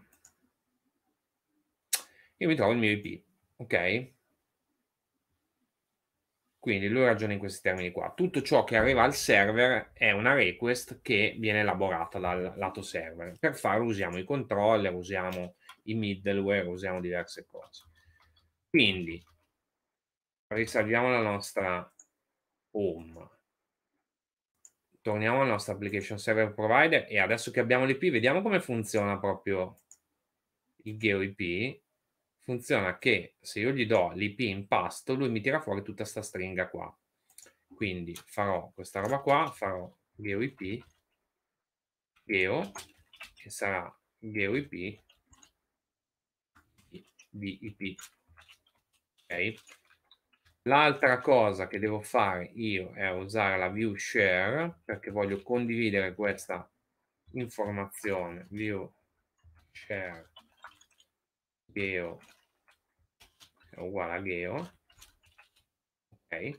io mi trovo il mio IP, ok? Quindi lui ragiona in questi termini qua. Tutto ciò che arriva al server è una request che viene elaborata dal lato server. Per farlo usiamo i controller, usiamo i middleware, usiamo diverse cose. Quindi risalviamo la nostra home, torniamo alla nostra application server provider e adesso che abbiamo l'IP vediamo come funziona proprio il GeoIP. Funziona che se io gli do l'IP in pasto, lui mi tira fuori tutta questa stringa qua. Quindi farò questa roba qua, farò GeoIP, Geo, che sarà GeoIP di IP L'altra cosa che devo fare io è usare la view share perché voglio condividere questa informazione. View share geo è uguale a geo. Ok.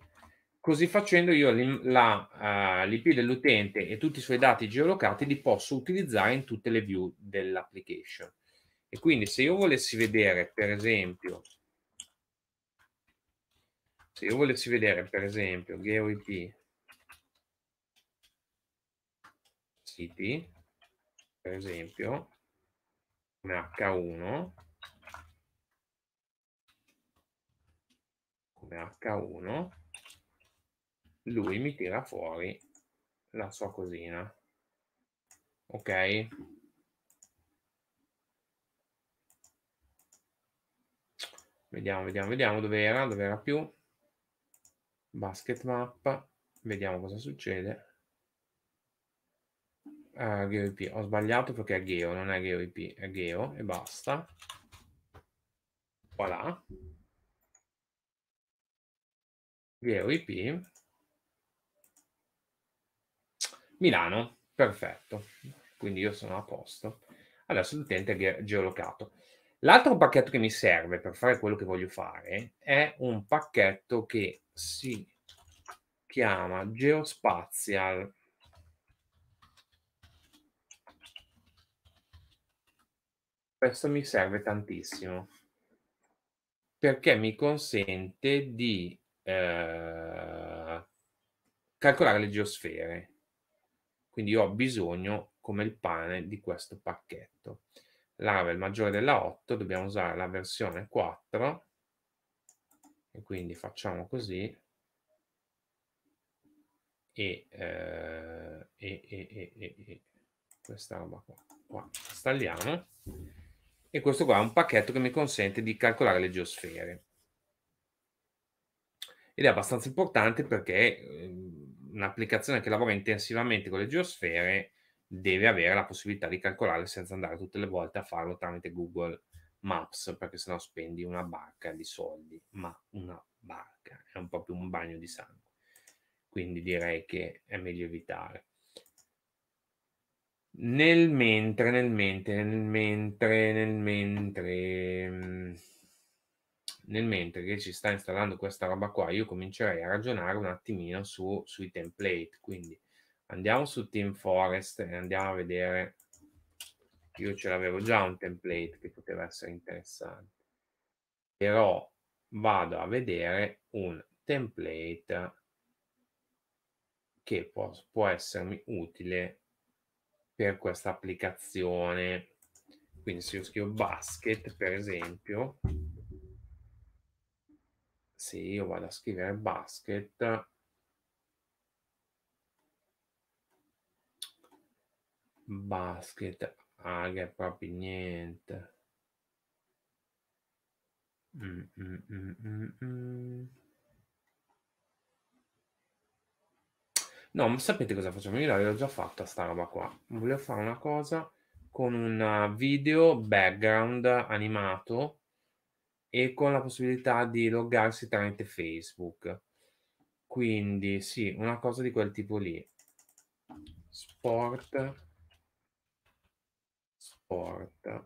Così facendo io l'IP eh, uh, dell'utente e tutti i suoi dati geolocati li posso utilizzare in tutte le view dell'application. E quindi se io volessi vedere, per esempio, se io volessi vedere, per esempio, Gary P. City, per esempio, un H1, come H1, lui mi tira fuori la sua cosina. Ok? Vediamo, vediamo, vediamo dove era, dove era più basket mappa, vediamo cosa succede. Uh, ah, GeoIP, ho sbagliato perché è Geo, non è GeoIP, è Geo e basta. Voilà. GeoIP. Milano, perfetto. Quindi io sono a posto. Adesso l'utente è ge- geolocato. L'altro pacchetto che mi serve per fare quello che voglio fare è un pacchetto che si chiama Geospatial. Questo mi serve tantissimo perché mi consente di eh, calcolare le geosfere. Quindi ho bisogno, come il pane, di questo pacchetto. Laravel maggiore della 8, dobbiamo usare la versione 4 e quindi facciamo così e, eh, e, e, e questa roba qua, qua installiamo e questo qua è un pacchetto che mi consente di calcolare le geosfere ed è abbastanza importante perché ehm, un'applicazione che lavora intensivamente con le geosfere deve avere la possibilità di calcolare senza andare tutte le volte a farlo tramite Google Maps perché sennò spendi una barca di soldi, ma una barca è un, proprio un bagno di sangue. Quindi direi che è meglio evitare. Nel mentre, nel mentre, nel mentre, nel mentre, mm, nel mentre che ci sta installando questa roba qua, io comincerei a ragionare un attimino su, sui template. Quindi andiamo su Team Forest e andiamo a vedere io ce l'avevo già un template che poteva essere interessante, però vado a vedere un template che può, può essermi utile per questa applicazione. Quindi se io scrivo basket, per esempio, se io vado a scrivere basket, basket ah paga proprio niente. Mm, mm, mm, mm, mm. no, sapete cosa facciamo? Io l'avevo già fatta sta roba qua. Volevo fare una cosa con un uh, video background animato e con la possibilità di loggarsi tramite Facebook. Quindi sì, una cosa di quel tipo lì. Sport Sport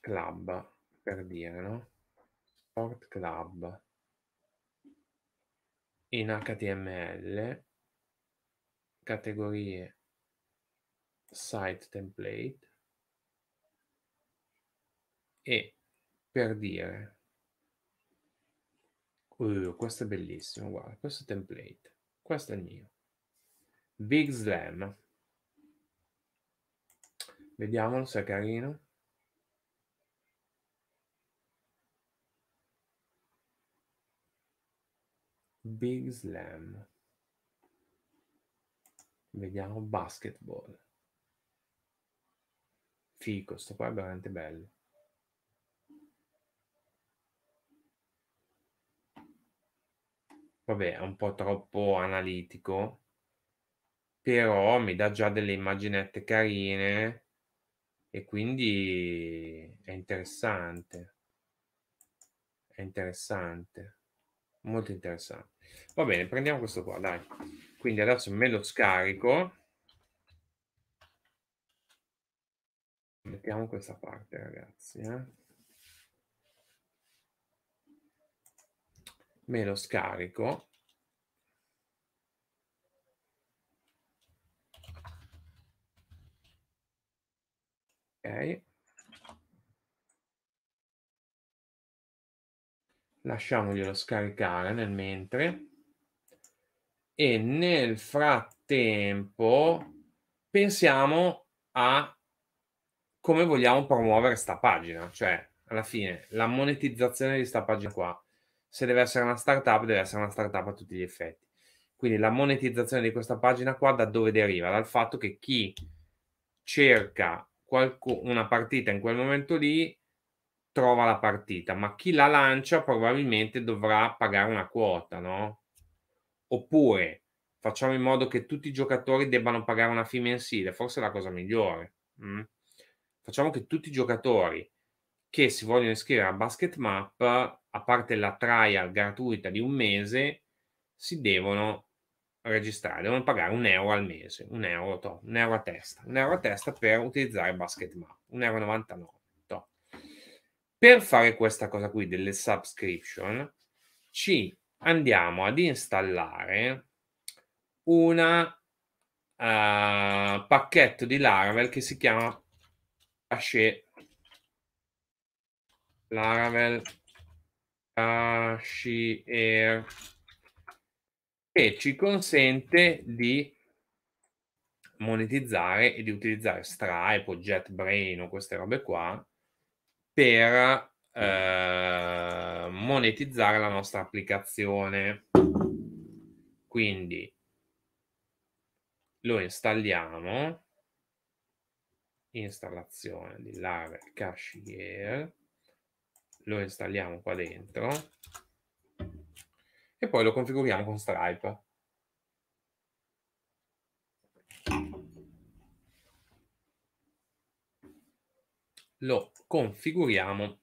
Club, per dire, no? Sport Club in HTML, categorie site template e per dire Uh, questo è bellissimo, guarda, questo template, questo è il mio. Big Slam, Vediamolo se è carino. Big Slam. Vediamo basketball. Fico, sto qua è veramente bello. Vabbè, è un po' troppo analitico, però mi dà già delle immaginette carine e quindi è interessante. È interessante, molto interessante. Va bene, prendiamo questo qua, dai. Quindi adesso me lo scarico. Mettiamo questa parte, ragazzi. Eh. Me lo scarico lasciamoglielo scaricare nel mentre e nel frattempo pensiamo a come vogliamo promuovere sta pagina cioè alla fine la monetizzazione di sta pagina qua se deve essere una startup deve essere una startup a tutti gli effetti quindi la monetizzazione di questa pagina qua da dove deriva? Dal fatto che chi cerca qualcuno, una partita in quel momento lì trova la partita, ma chi la lancia probabilmente dovrà pagare una quota, no? Oppure facciamo in modo che tutti i giocatori debbano pagare una fee mensile, forse è la cosa migliore. Mm? Facciamo che tutti i giocatori che si vogliono iscrivere a Basket Map, a parte la trial gratuita di un mese, si devono registrare, devono pagare un euro al mese, un euro, to, un euro a testa, un euro a testa per utilizzare Basket Map, 1,99 euro. To. Per fare questa cosa qui delle subscription, ci andiamo ad installare un uh, eh, pacchetto di Laravel che si chiama Cache Laravel Cache Air che ci consente di monetizzare e di utilizzare Stripe o JetBrain o queste robe qua per eh, monetizzare la nostra applicazione. Quindi lo installiamo, installazione di Live Cashier, lo installiamo qua dentro e poi lo configuriamo con Stripe. Lo configuriamo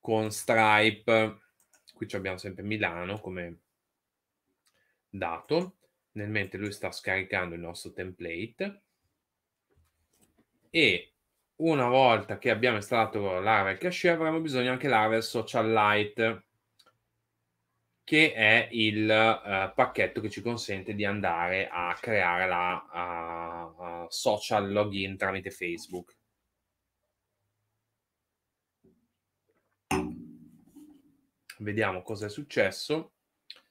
con Stripe. Qui abbiamo sempre Milano come dato. Nel mentre lui sta scaricando il nostro template. E una volta che abbiamo installato l'area cashier avremo bisogno anche Social socialite che è il uh, pacchetto che ci consente di andare a creare la uh, uh, social login tramite Facebook. Vediamo cosa è successo.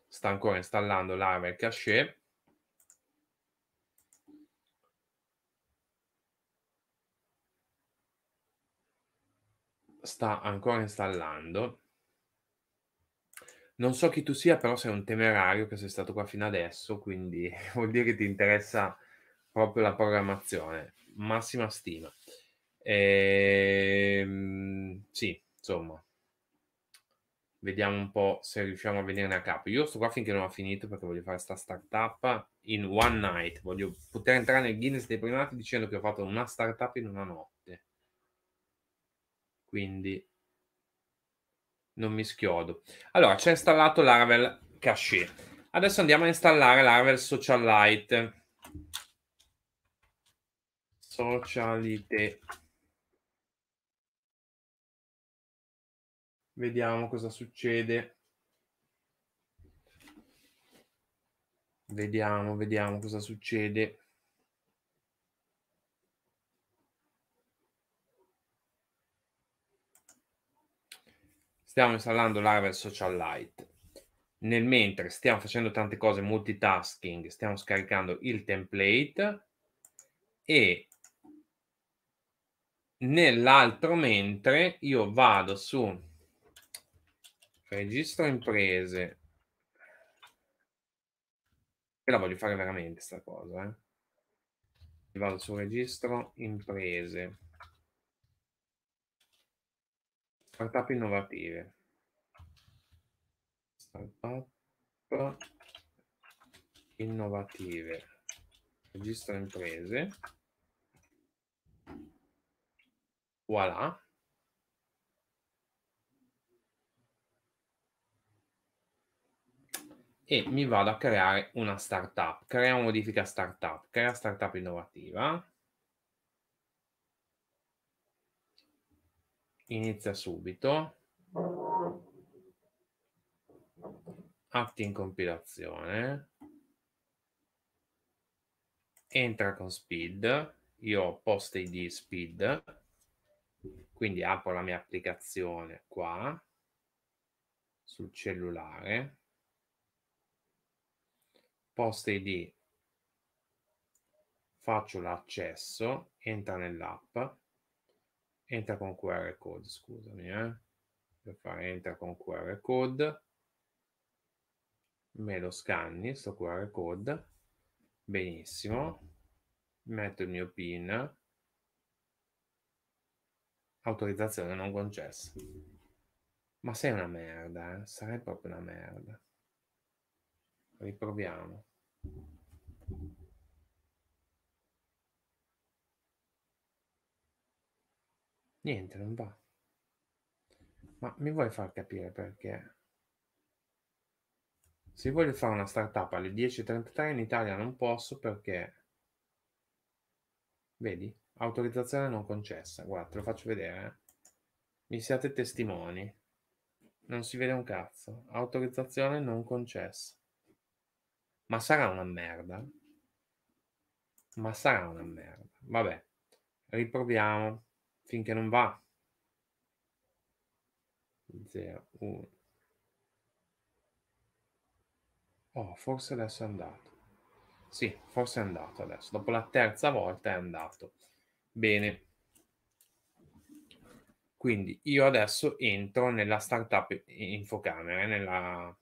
Sta ancora installando l'armor cache. Sta ancora installando. Non so chi tu sia, però sei un temerario che sei stato qua fino adesso, quindi vuol dire che ti interessa proprio la programmazione. Massima stima. Ehm, sì, insomma, vediamo un po' se riusciamo a venirne a capo. Io sto qua finché non ho finito perché voglio fare sta startup in one night. Voglio poter entrare nel Guinness dei primati dicendo che ho fatto una startup in una notte. Quindi non mi schiodo. Allora, c'è ha installato Laravel Cache. Adesso andiamo a installare Laravel Socialite. Socialite. Vediamo cosa succede. Vediamo, vediamo cosa succede. stiamo installando Social Lite. Nel mentre stiamo facendo tante cose multitasking, stiamo scaricando il template e nell'altro mentre io vado su registro imprese e la voglio fare veramente sta cosa eh. vado su registro imprese Startup innovative. Startup innovative. Registro imprese. Voilà. e mi vado a creare una startup, crea una modifica startup, crea startup innovativa, inizia subito. Atti in compilazione. Entra con speed. Io ho post ID speed. Quindi apro la mia applicazione qua sul cellulare. Post ID. Faccio l'accesso, entra nell'app entra con QR code, scusami, eh. per fare entra con QR code, me lo scanni, sto QR code, benissimo, metto il mio PIN, autorizzazione non concessa. Ma sei una merda, eh? sarei proprio una merda. Riproviamo. Niente, non va. Ma mi vuoi far capire perché? Se voglio fare una startup alle 10.33 in Italia non posso perché... Vedi? Autorizzazione non concessa. Guarda, te lo faccio vedere. Eh. Mi siate testimoni. Non si vede un cazzo. Autorizzazione non concessa. Ma sarà una merda? Ma sarà una merda. Vabbè, riproviamo finché non va. 0, 1. Oh, forse adesso è andato. Sì, forse è andato adesso. Dopo la terza volta è andato. Bene. Quindi io adesso entro nella startup infocamera, nella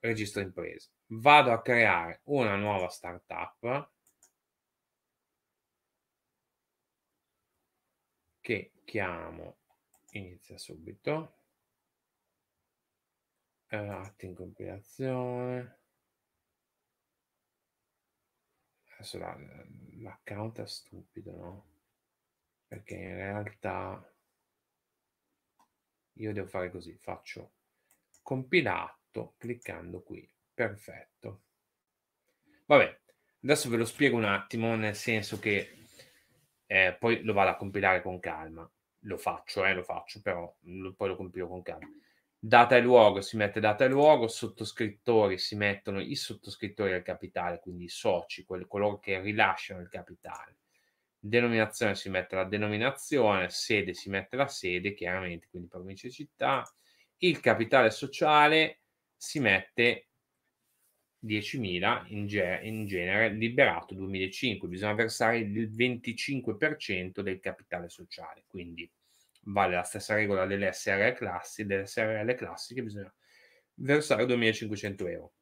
registro imprese. Vado a creare una nuova startup che chiamo inizia subito eh, atti in compilazione adesso la, l'account è stupido no perché in realtà io devo fare così faccio compilato cliccando qui perfetto vabbè adesso ve lo spiego un attimo nel senso che eh, poi lo vado a compilare con calma. Lo faccio, eh, lo faccio, però mm, lo, poi lo compilo con calma. Data e luogo si mette data e luogo, sottoscrittori si mettono i sottoscrittori del capitale, quindi i soci, quelli, coloro che rilasciano il capitale. Denominazione si mette la denominazione, sede si mette la sede, chiaramente, quindi provincia e città. Il capitale sociale si mette 10.000 in, ge- in, genere, liberato 2005, bisogna versare il 25% del capitale sociale, quindi vale la stessa regola delle SRL classi, delle SRL classiche bisogna versare 2.500 euro.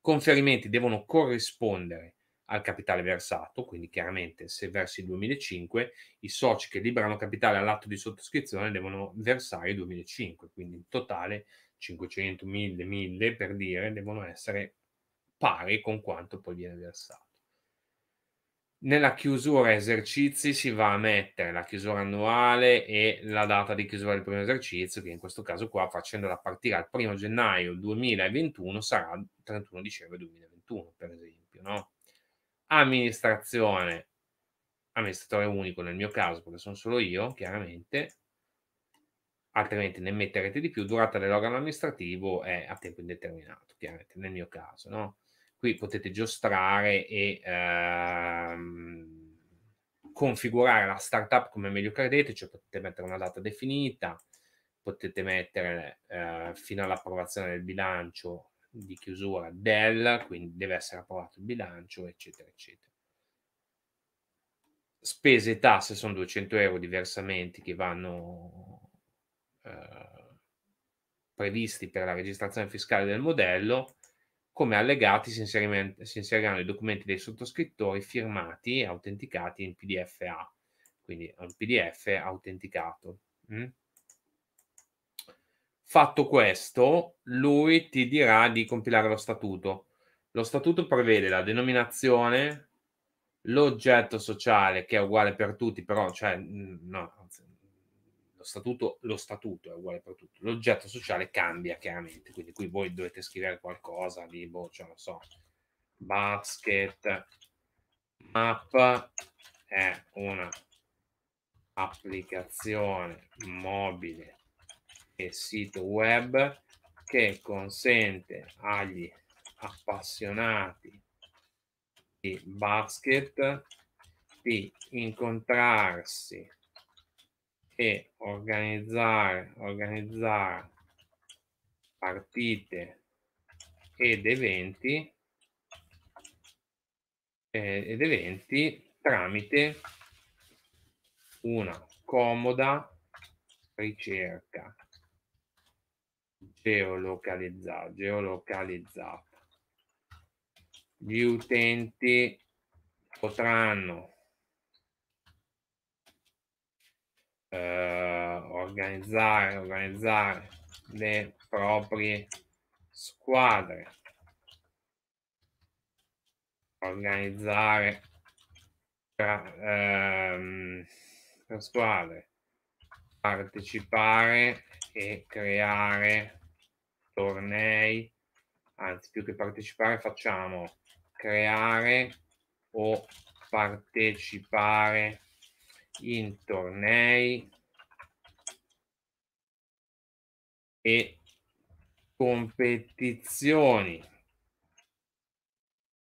Conferimenti devono corrispondere al capitale versato, quindi chiaramente se versi il 2005, i soci che liberano capitale all'atto di sottoscrizione devono versare il 2005, quindi in totale 500, 1000, 1000 per dire, devono essere pari con quanto poi viene versato. Nella chiusura esercizi si va a mettere la chiusura annuale e la data di chiusura del primo esercizio, che in questo caso qua facendola partire al 1 gennaio 2021 sarà il 31 dicembre 2021, per esempio. No? Amministrazione, amministratore unico nel mio caso, perché sono solo io, chiaramente, altrimenti ne metterete di più. Durata dell'organo amministrativo è a tempo indeterminato, chiaramente, nel mio caso, no? Qui potete giostrare e ehm, configurare la startup come meglio credete, cioè potete mettere una data definita, potete mettere eh, fino all'approvazione del bilancio di chiusura del, quindi deve essere approvato il bilancio, eccetera, eccetera. Spese e tasse sono 200 euro di versamenti che vanno eh, previsti per la registrazione fiscale del modello, come allegati si, si, inseriranno i documenti dei sottoscrittori firmati e autenticati in PDFA, quindi un PDF autenticato. Mm? Fatto questo, lui ti dirà di compilare lo statuto. Lo statuto prevede la denominazione, l'oggetto sociale che è uguale per tutti, però cioè, no, statuto, lo statuto è uguale per tutti, l'oggetto sociale cambia chiaramente, quindi qui voi dovete scrivere qualcosa di, boh, cioè non so, basket map è una applicazione mobile e sito web che consente agli appassionati di basket di incontrarsi e organizzare, organizzare partite ed eventi, eh, ed eventi tramite una comoda ricerca geolocalizzata, geolocalizzata. Gli utenti potranno eh, organizzare, organizzare le proprie squadre, organizzare tra, ehm, tra squadre, partecipare e creare tornei, anzi più che partecipare facciamo creare o partecipare in tornei e competizioni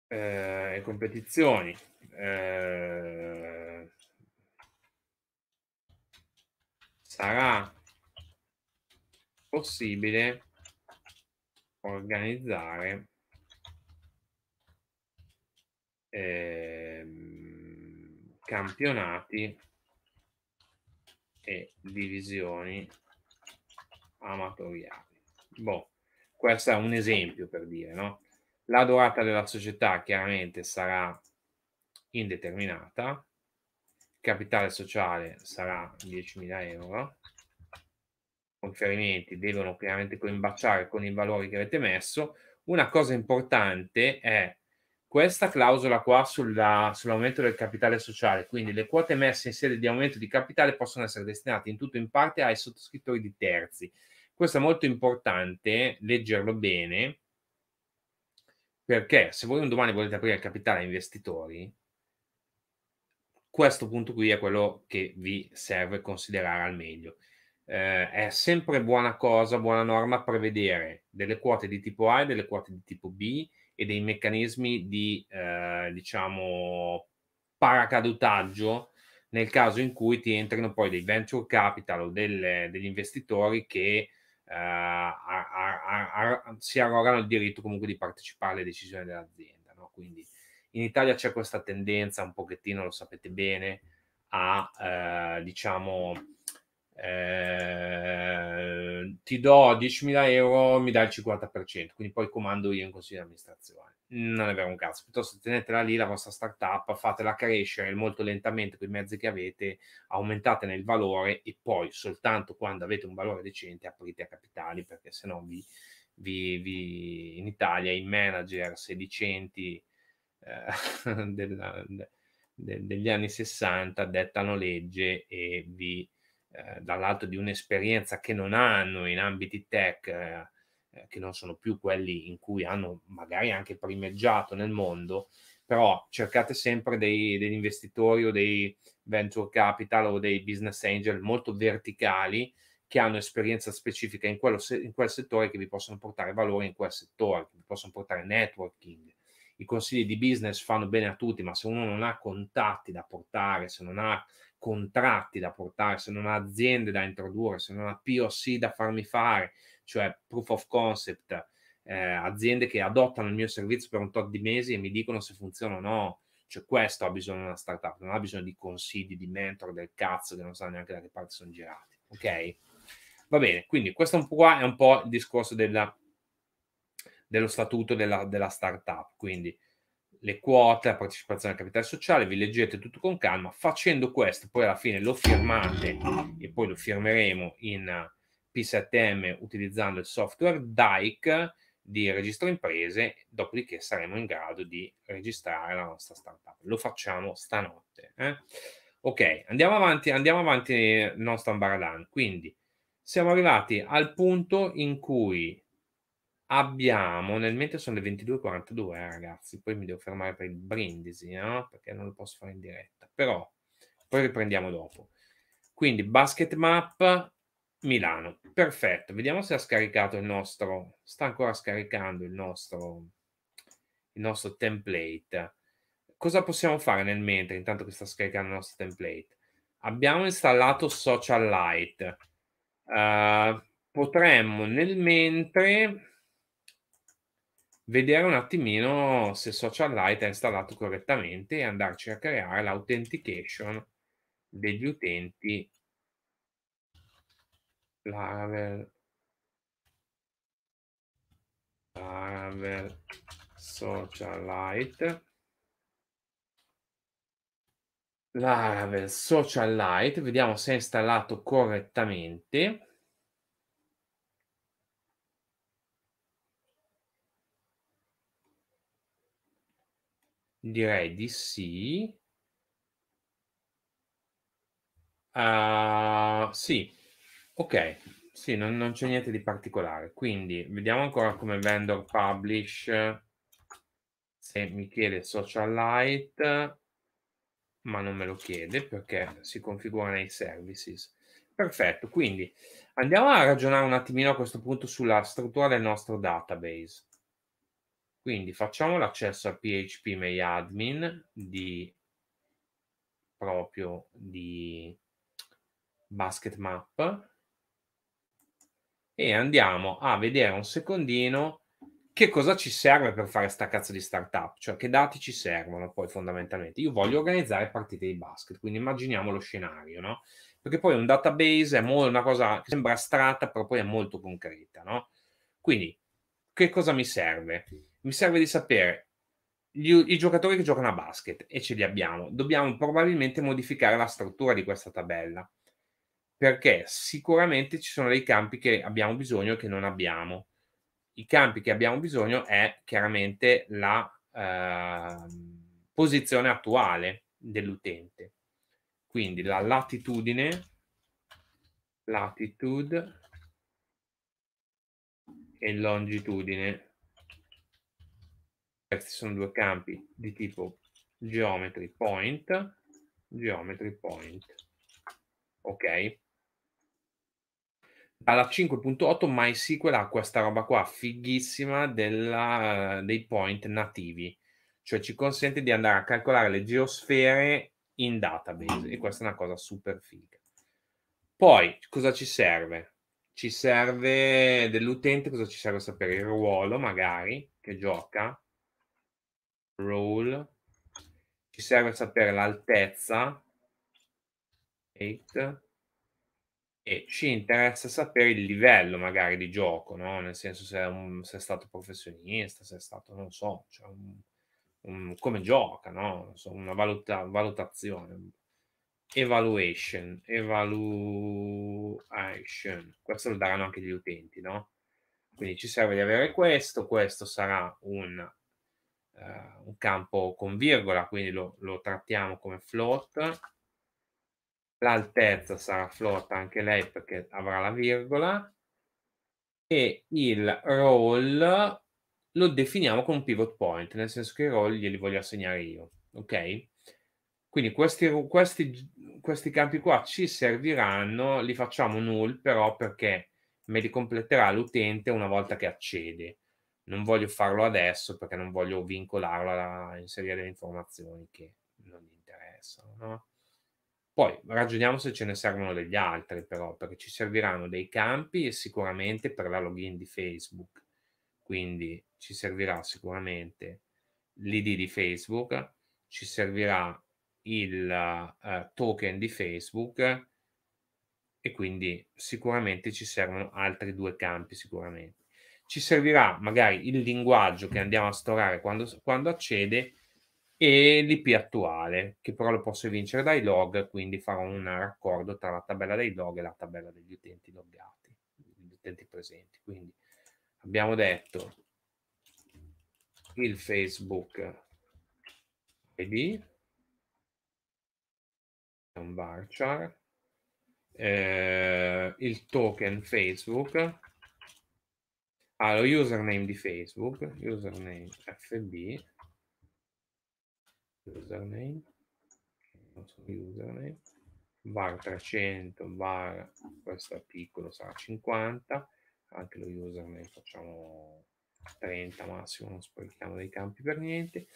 eh, e competizioni eh, sarà possibile organizzare eh, campionati e divisioni amatoriali. Boh, questo è un esempio per dire, no? La durata della società chiaramente sarà indeterminata, il capitale sociale sarà 10.000 euro, conferimenti devono chiaramente coimbacciare con i valori che avete messo. Una cosa importante è questa clausola qua sulla, sull'aumento del capitale sociale, quindi le quote emesse in sede di aumento di capitale possono essere destinate in tutto o in parte ai sottoscrittori di terzi. Questo è molto importante leggerlo bene perché se voi un domani volete aprire il capitale a investitori, questo punto qui è quello che vi serve considerare al meglio. Eh, è sempre buona cosa, buona norma prevedere delle quote di tipo A e delle quote di tipo B e dei meccanismi di, eh, diciamo, paracadutaggio nel caso in cui ti entrino poi dei venture capital o delle, degli investitori che eh, ar, ar, ar, si arrogano il diritto comunque di partecipare alle decisioni dell'azienda. No? Quindi in Italia c'è questa tendenza un pochettino, lo sapete bene, a eh, diciamo eh, ti do 10.000 euro, mi dai il 50%, quindi poi comando io in consiglio di amministrazione. Non è vero un cazzo, piuttosto tenetela lì la vostra startup, fatela crescere molto lentamente con i mezzi che avete, aumentatene il valore e poi soltanto quando avete un valore decente aprite a capitali perché se no vi, vi, vi in Italia i manager sedicenti eh, della, de, de, degli anni 60 dettano legge e vi eh, dall'alto di un'esperienza che non hanno in ambiti tech, eh, che non sono più quelli in cui hanno magari anche primeggiato nel mondo, però cercate sempre dei, degli investitori o dei venture capital o dei business angel molto verticali che hanno esperienza specifica in, quello, in quel settore che vi possono portare valore in quel settore, che vi possono portare networking. I consigli di business fanno bene a tutti, ma se uno non ha contatti da portare, se non ha contratti da portare, se non ha aziende da introdurre, se non ha POC da farmi fare, cioè proof of concept, eh, aziende che adottano il mio servizio per un tot di mesi e mi dicono se funziona o no. Cioè questo ha bisogno di una startup, non ha bisogno di consigli, di mentor, del cazzo che non sa neanche da che parte sono girati. Ok? Va bene, quindi questo un qua è un po' il discorso della, dello statuto della, della startup. Quindi le quote, la partecipazione al capitale sociale, vi leggete tutto con calma, facendo questo poi alla fine lo firmate e poi lo firmeremo in eh, P7M utilizzando il software DIC di registro imprese, dopodiché saremo in grado di registrare la nostra startup. Lo facciamo stanotte. Eh? Ok, andiamo avanti, andiamo avanti, eh, nostro ambaradan. Quindi siamo arrivati al punto in cui Abbiamo nel mentre sono le 22.42 eh, ragazzi, poi mi devo fermare per il brindisi, no? Eh, perché non lo posso fare in diretta, però poi riprendiamo dopo. Quindi basket map Milano, perfetto, vediamo se ha scaricato il nostro, sta ancora scaricando il nostro, il nostro template. Cosa possiamo fare nel mentre, intanto che sta scaricando il nostro template? Abbiamo installato Socialite, uh, eh, potremmo nel mentre vedere un attimino se Social Lite è installato correttamente e andarci a creare l'authentication degli utenti Laravel Laravel Social Socialite Laravel Social Socialite vediamo se è installato correttamente Direi di sì. Uh, sì, ok, sì, non, non c'è niente di particolare. Quindi vediamo ancora come vendor publish se mi chiede social socialite, ma non me lo chiede perché si configura nei services. Perfetto, quindi andiamo a ragionare un attimino a questo punto sulla struttura del nostro database. Quindi facciamo l'accesso a PHP May Admin di proprio di basket map e andiamo a vedere un secondino che cosa ci serve per fare sta cazzo di startup, cioè che dati ci servono poi fondamentalmente. Io voglio organizzare partite di basket, quindi immaginiamo lo scenario, no? Perché poi un database è una cosa che sembra astratta, però poi è molto concreta, no? Quindi che cosa mi serve? mi serve di sapere gli, i giocatori che giocano a basket e ce li abbiamo. Dobbiamo probabilmente modificare la struttura di questa tabella perché sicuramente ci sono dei campi che abbiamo bisogno e che non abbiamo. I campi che abbiamo bisogno è chiaramente la eh, posizione attuale dell'utente. Quindi la latitudine, latitude e longitudine questi sono due campi di tipo geometry point, geometry point. Ok? Dalla 5.8 MySQL ha questa roba qua fighissima della, dei point nativi, cioè ci consente di andare a calcolare le geosfere in database e questa è una cosa super figa. Poi cosa ci serve? Ci serve dell'utente, cosa ci serve sapere? Il ruolo magari che gioca, roll, ci serve sapere l'altezza, eight, e ci interessa sapere il livello magari di gioco, no? nel senso se è, un, se è stato professionista, se è stato, non so, cioè un, un, come gioca, no? so, una valuta, valutazione, evaluation, evaluation, questo lo daranno anche gli utenti, no? Quindi ci serve di avere questo, questo sarà un eh, un campo con virgola, quindi lo, lo trattiamo come float. L'altezza sarà float anche lei perché avrà la virgola. E il roll lo definiamo con un pivot point, nel senso che i roll glieli voglio assegnare io. Ok? Quindi questi, questi, questi campi qua ci serviranno, li facciamo null però perché me li completerà l'utente una volta che accede non voglio farlo adesso perché non voglio vincolarlo a inserire le informazioni che non gli interessano. No? Poi ragioniamo se ce ne servono degli altri, però, perché ci serviranno dei campi sicuramente per la login di Facebook. Quindi ci servirà sicuramente l'ID di Facebook, ci servirà il uh, token di Facebook e quindi sicuramente ci servono altri due campi sicuramente ci servirà magari il linguaggio che andiamo a storare quando, quando accede e l'IP attuale, che però lo posso evincere dai log, quindi farò un raccordo tra la tabella dei log e la tabella degli utenti loggati, degli utenti presenti. Quindi abbiamo detto il Facebook ID un varchar, eh, il token Facebook allo username di Facebook, username FB, username, username, var 300, var, questo è piccolo, sarà 50, anche lo username facciamo 30 massimo, non sprechiamo dei campi per niente.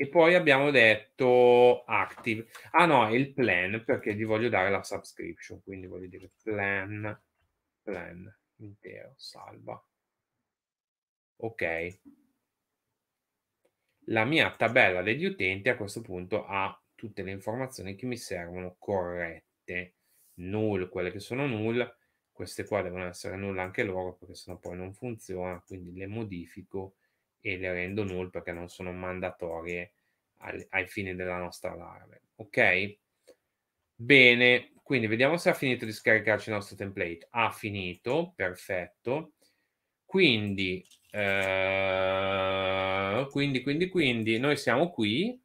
E poi abbiamo detto active. Ah no, è il plan perché gli voglio dare la subscription, quindi voglio dire plan, plan intero, salva ok la mia tabella degli utenti a questo punto ha tutte le informazioni che mi servono corrette null quelle che sono null queste qua devono essere null anche loro perché sennò poi non funziona quindi le modifico e le rendo null perché non sono mandatorie al, ai fini della nostra Laravel ok bene quindi vediamo se ha finito di scaricarci il nostro template ha finito perfetto quindi eh, quindi, quindi, quindi, noi siamo qui.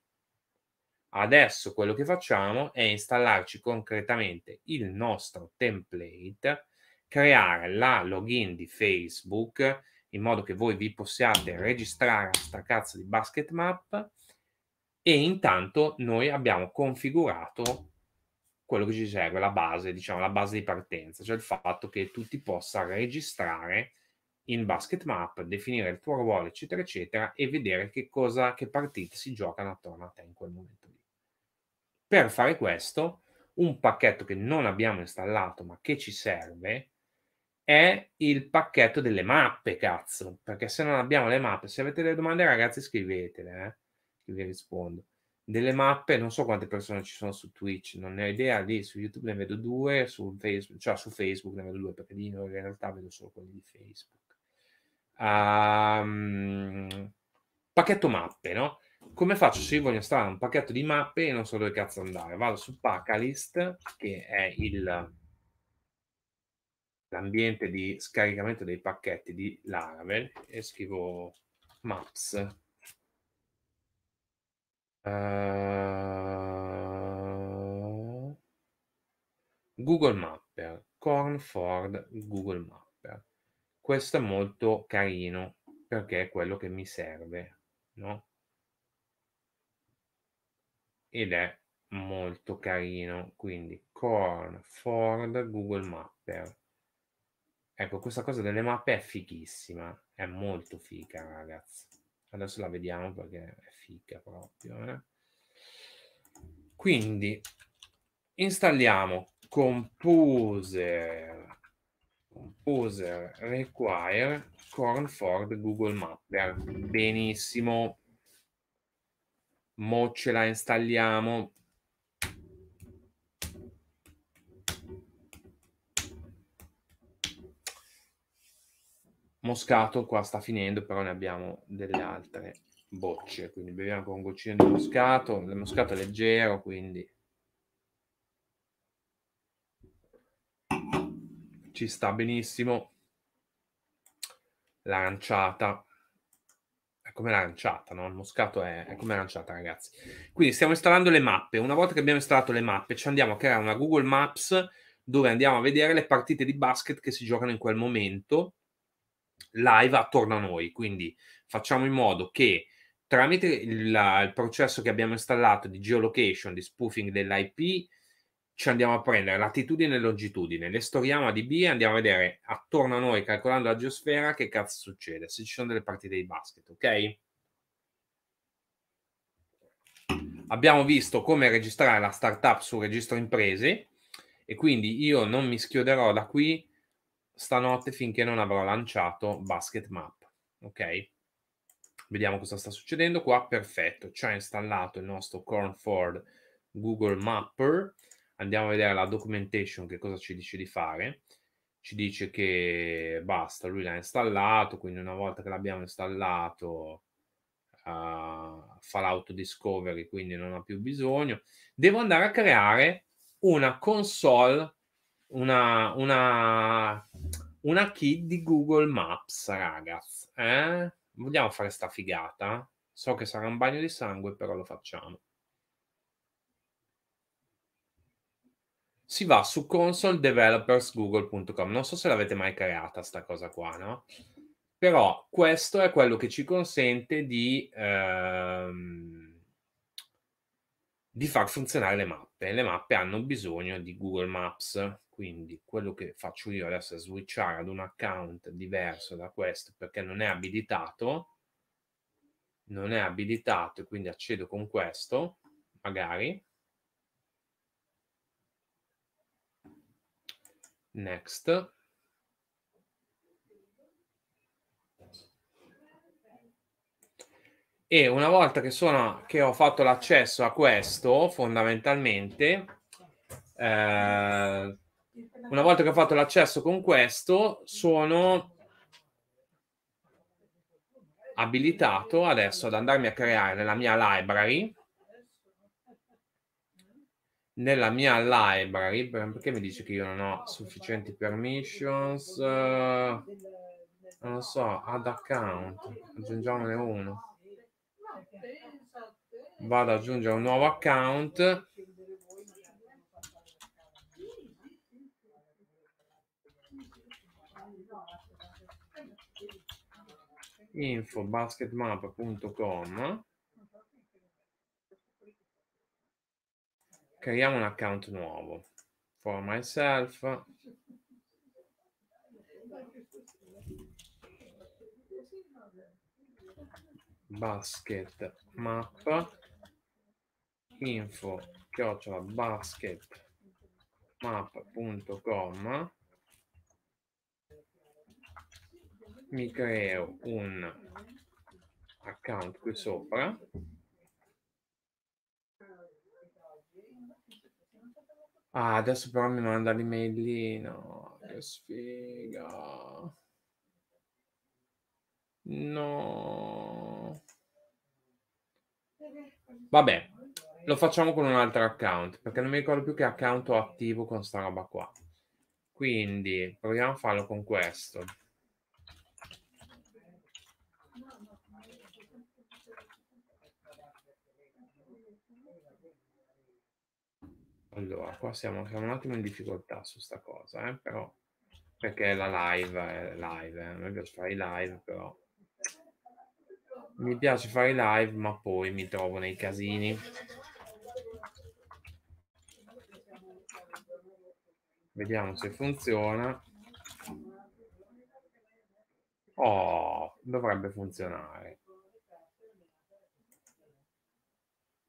Adesso quello che facciamo è installarci concretamente il nostro template, creare la login di Facebook in modo che voi vi possiate registrare a sta cazzo di basket map e intanto noi abbiamo configurato quello che ci serve, la base, diciamo la base di partenza, cioè il fatto che tu ti possa registrare in basket map, definire il tuo ruolo, eccetera, eccetera, e vedere che, cosa, che partite si giocano attorno a te in quel momento lì. Per fare questo, un pacchetto che non abbiamo installato ma che ci serve è il pacchetto delle mappe, cazzo, perché se non abbiamo le mappe, se avete delle domande ragazzi scrivetele, eh, che vi rispondo. Delle mappe, non so quante persone ci sono su Twitch, non ne ho idea, lì su YouTube ne vedo due, su Facebook, cioè su Facebook ne vedo due, perché lì in realtà vedo solo quelli di Facebook a um, ehm, pacchetto mappe, no? Come faccio se io voglio installare un pacchetto di mappe e non so dove cazzo andare? Vado su Packalist, che è il, l'ambiente di scaricamento dei pacchetti di Laravel, e scrivo maps. Uh, Google Mapper, Cornford Google Mapper questo è molto carino perché è quello che mi serve, no? Ed è molto carino, quindi Corn Ford Google Mapper. Ecco, questa cosa delle mappe è fighissima, è molto figa, ragazzi. Adesso la vediamo perché è figa proprio, eh? Quindi installiamo Composer Composer require Cornford Google Mapper. Benissimo. Mo ce la installiamo. Moscato qua sta finendo, però ne abbiamo delle altre bocce, quindi beviamo con un goccino di moscato. Il moscato è leggero, quindi ci sta benissimo. lanciata È come l'aranciata, no? Il moscato è, è come lanciata ragazzi. Quindi stiamo installando le mappe. Una volta che abbiamo installato le mappe, ci andiamo a creare una Google Maps dove andiamo a vedere le partite di basket che si giocano in quel momento live attorno a noi. Quindi facciamo in modo che tramite il, il processo che abbiamo installato di geolocation, di spoofing dell'IP, ci andiamo a prendere latitudine e longitudine, le storiamo a DB e andiamo a vedere attorno a noi, calcolando la geosfera, che cazzo succede, se ci sono delle partite di basket, ok? Abbiamo visto come registrare la startup sul registro imprese e quindi io non mi schioderò da qui stanotte finché non avrò lanciato Basket Map, ok? Vediamo cosa sta succedendo qua, perfetto, ci ha installato il nostro Cornford Google Mapper, andiamo a vedere la documentation che cosa ci dice di fare. Ci dice che basta, lui l'ha installato, quindi una volta che l'abbiamo installato uh, fa discovery quindi non ha più bisogno. Devo andare a creare una console, una, una, una key di Google Maps, ragazzi. Eh? Vogliamo fare sta figata? So che sarà un bagno di sangue, però lo facciamo. si va su console-developers-google.com. Non so se l'avete mai creata sta cosa qua, no? Però questo è quello che ci consente di, ehm, di far funzionare le mappe. Le mappe hanno bisogno di Google Maps, quindi quello che faccio io adesso è switchare ad un account diverso da questo perché non è abilitato non è abilitato e quindi accedo con questo magari Next. E una volta che, sono, che ho fatto l'accesso a questo, fondamentalmente, eh, una volta che ho fatto l'accesso con questo, sono abilitato adesso ad andarmi a creare nella mia library nella mia library perché mi dice che io non ho sufficienti permissions eh, non lo so ad account aggiungiamone uno vado ad aggiungere un nuovo account info basketmap.com Creiamo un account nuovo. For myself. Basket mappa info chiocciola basket map.com mi creo un account qui sopra Ah, adesso però mi manda l'email lì, no, che sfiga. No. Vabbè, lo facciamo con un altro account, perché non mi ricordo più che account ho attivo con sta roba qua. Quindi proviamo a farlo con questo. Allora, qua siamo, siamo un attimo in difficoltà su sta cosa, eh, però perché la live è live, eh. a me piace fare i live, però mi piace fare i live, ma poi mi trovo nei casini. Vediamo se funziona. Oh, dovrebbe funzionare.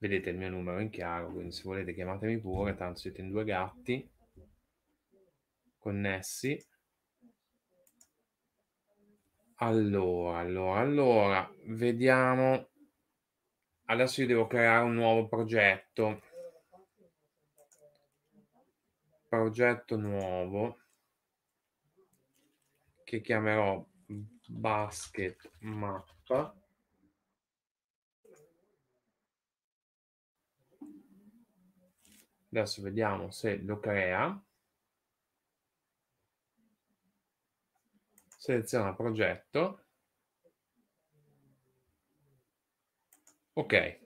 vedete il mio numero in chiaro, quindi se volete chiamatemi pure, tanto siete in due gatti connessi. Allora, allora, allora, vediamo. Adesso io devo creare un nuovo progetto. Progetto nuovo che chiamerò basket mappa Adesso vediamo se lo crea. Seleziona progetto. Ok.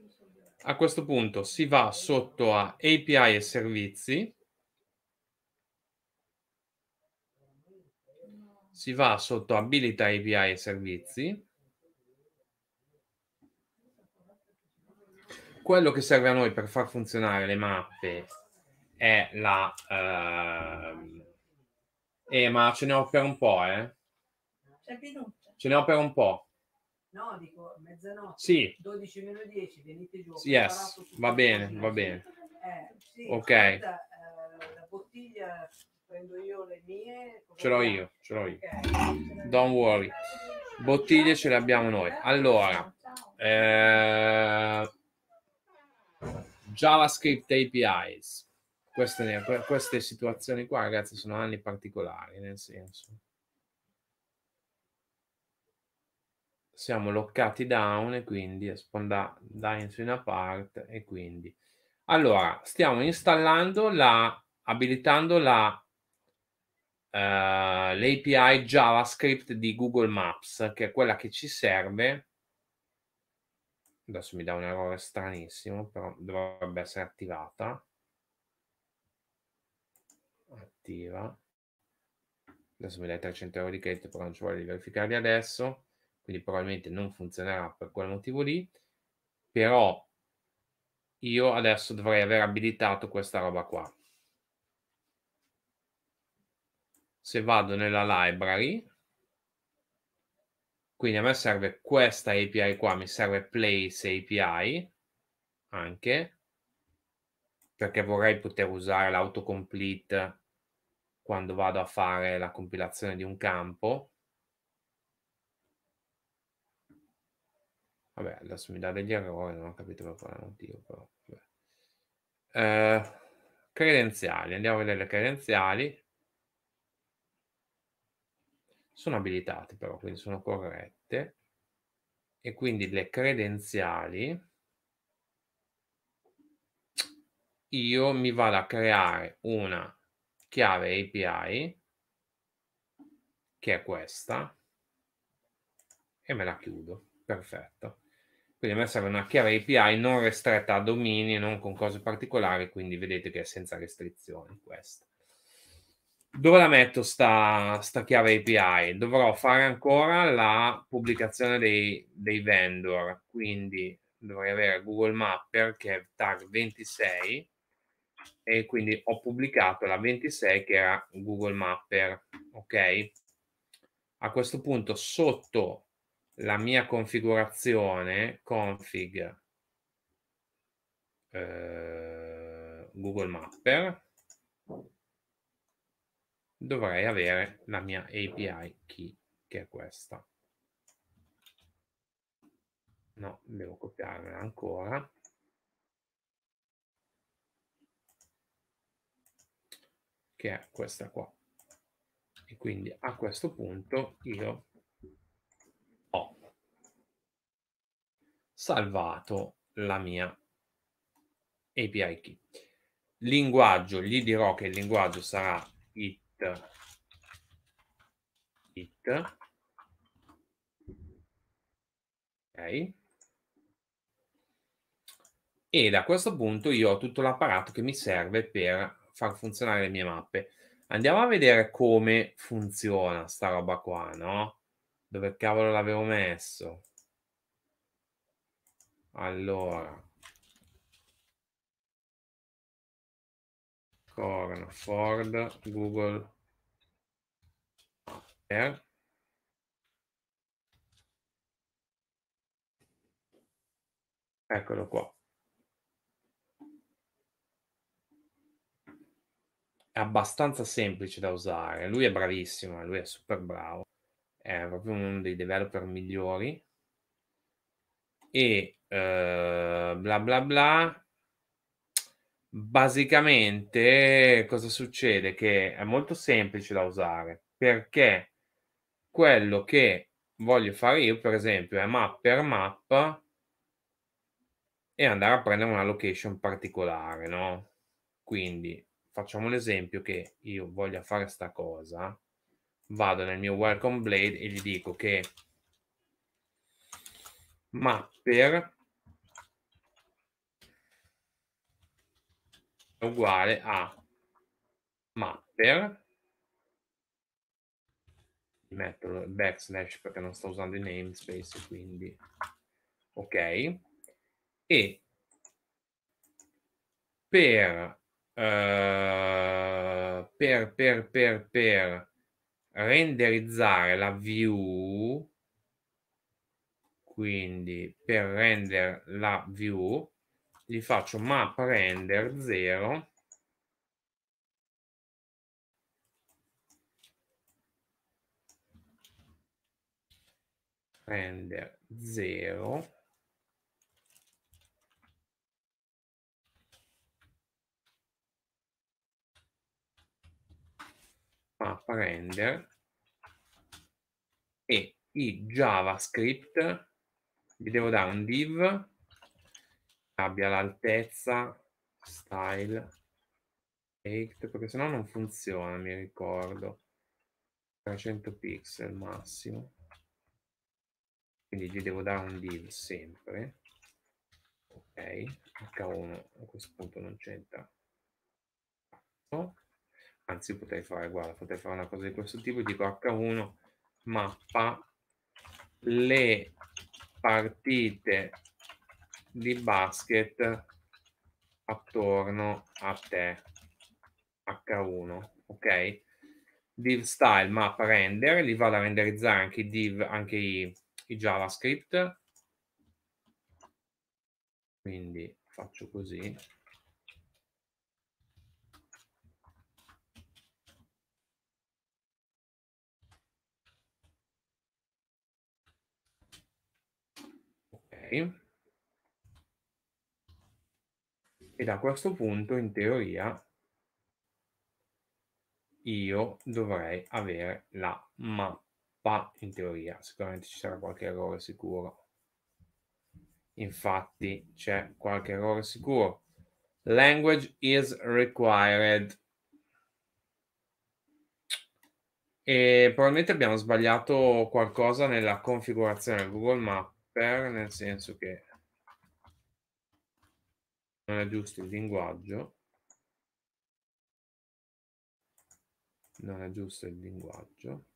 A questo punto si va sotto a API e servizi. Si va sotto abilita API e servizi quello che serve a noi per far funzionare le mappe è la... Uh... Eh, ma ce ne ho per un po', eh. Ce ne ho per un po'. No, dico mezzanotte. Sì. 12 meno 10, venite giù. Yes, va bene, va bene. Eh, sì, ok. Guarda, eh, la bottiglia prendo io le mie. Ce l'ho io, ce l'ho io. Okay. Don't worry. Bottiglie ce le abbiamo noi. Eh, allora, eh, JavaScript APIs. Queste, queste situazioni qua, ragazzi, sono anni particolari, nel senso. Siamo loccati down e quindi spondyline su una parte e quindi... Allora, stiamo installando la... abilitando la Uh, eh, l'API JavaScript di Google Maps, che è quella che ci serve adesso mi dà un errore stranissimo, però dovrebbe essere attivata. Attiva. Adesso mi dai 300 euro di credito, però non ci voglio verificarli adesso, quindi probabilmente non funzionerà per quel motivo lì. Però io adesso dovrei aver abilitato questa roba qua. Se vado nella library, quindi a me serve questa API qua, mi serve Place API anche, perché vorrei poter usare l'autocomplete quando vado a fare la compilazione di un campo. Vabbè, adesso mi dà degli errori, non ho capito per quale motivo, però. Eh, credenziali, andiamo a vedere le credenziali sono abilitate però, quindi sono corrette e quindi le credenziali io mi vado a creare una chiave API che è questa e me la chiudo. Perfetto. Quindi a me serve una chiave API non restretta a domini, non con cose particolari, quindi vedete che è senza restrizioni questa. Dove la metto sta, sta chiave API? Dovrò fare ancora la pubblicazione dei, dei vendor, quindi dovrei avere Google Mapper che è tag 26 e quindi ho pubblicato la 26 che era Google Mapper, ok? A questo punto sotto la mia configurazione config eh, Google Mapper dovrei avere la mia API key, che è questa. No, devo copiarla ancora. Che è questa qua. E quindi a questo punto io ho salvato la mia API key. Linguaggio, gli dirò che il linguaggio sarà il it ok e da questo punto io ho tutto l'apparato che mi serve per far funzionare le mie mappe andiamo a vedere come funziona sta roba qua no dove cavolo l'avevo messo allora con Ford, Google, Air. Eccolo qua. È abbastanza semplice da usare. Lui è bravissimo, eh, lui è super bravo. È proprio uno dei developer migliori. E uh, bla bla bla Basicamente, cosa succede? Che è molto semplice da usare perché quello che voglio fare io, per esempio, è map per map e andare a prendere una location particolare, no? Quindi facciamo un esempio che io voglia fare sta cosa, vado nel mio welcome blade e gli dico che mapper uguale a mapper metto il backslash perché non sto usando i namespace quindi ok e per, uh, per, per, per, per renderizzare la view quindi per rendere la view gli faccio map render 0 render 0 map render e i javascript gli devo dare un div abbia l'altezza, style, eight, perché sennò non funziona, mi ricordo. 300 pixel massimo. Quindi gli devo dare un div sempre. Ok, H1 a questo punto non c'entra. Anzi, potrei fare, guarda, potrei fare una cosa di questo tipo, dico H1 mappa le partite di basket attorno a te H1 ok div style map render li vado a renderizzare anche i div anche i, i javascript quindi faccio così ok e da questo punto in teoria io dovrei avere la mappa in teoria sicuramente ci sarà qualche errore sicuro infatti c'è qualche errore sicuro language is required e probabilmente abbiamo sbagliato qualcosa nella configurazione del Google Mapper nel senso che non è giusto il linguaggio, non è giusto il linguaggio.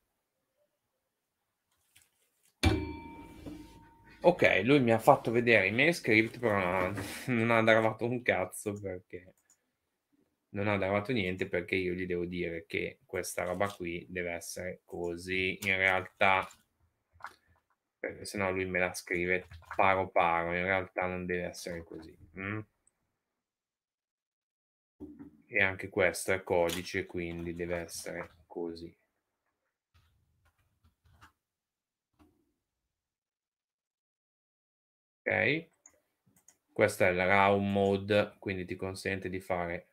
Ok, lui mi ha fatto vedere i miei script, però non ha gravato un cazzo perché non ha gravato niente perché io gli devo dire che questa roba qui deve essere così. In realtà, perché se no lui me la scrive paro paro, in realtà non deve essere così. Mm? e anche questo è codice, quindi deve essere così. Ok, questa è la raw mode, quindi ti consente di fare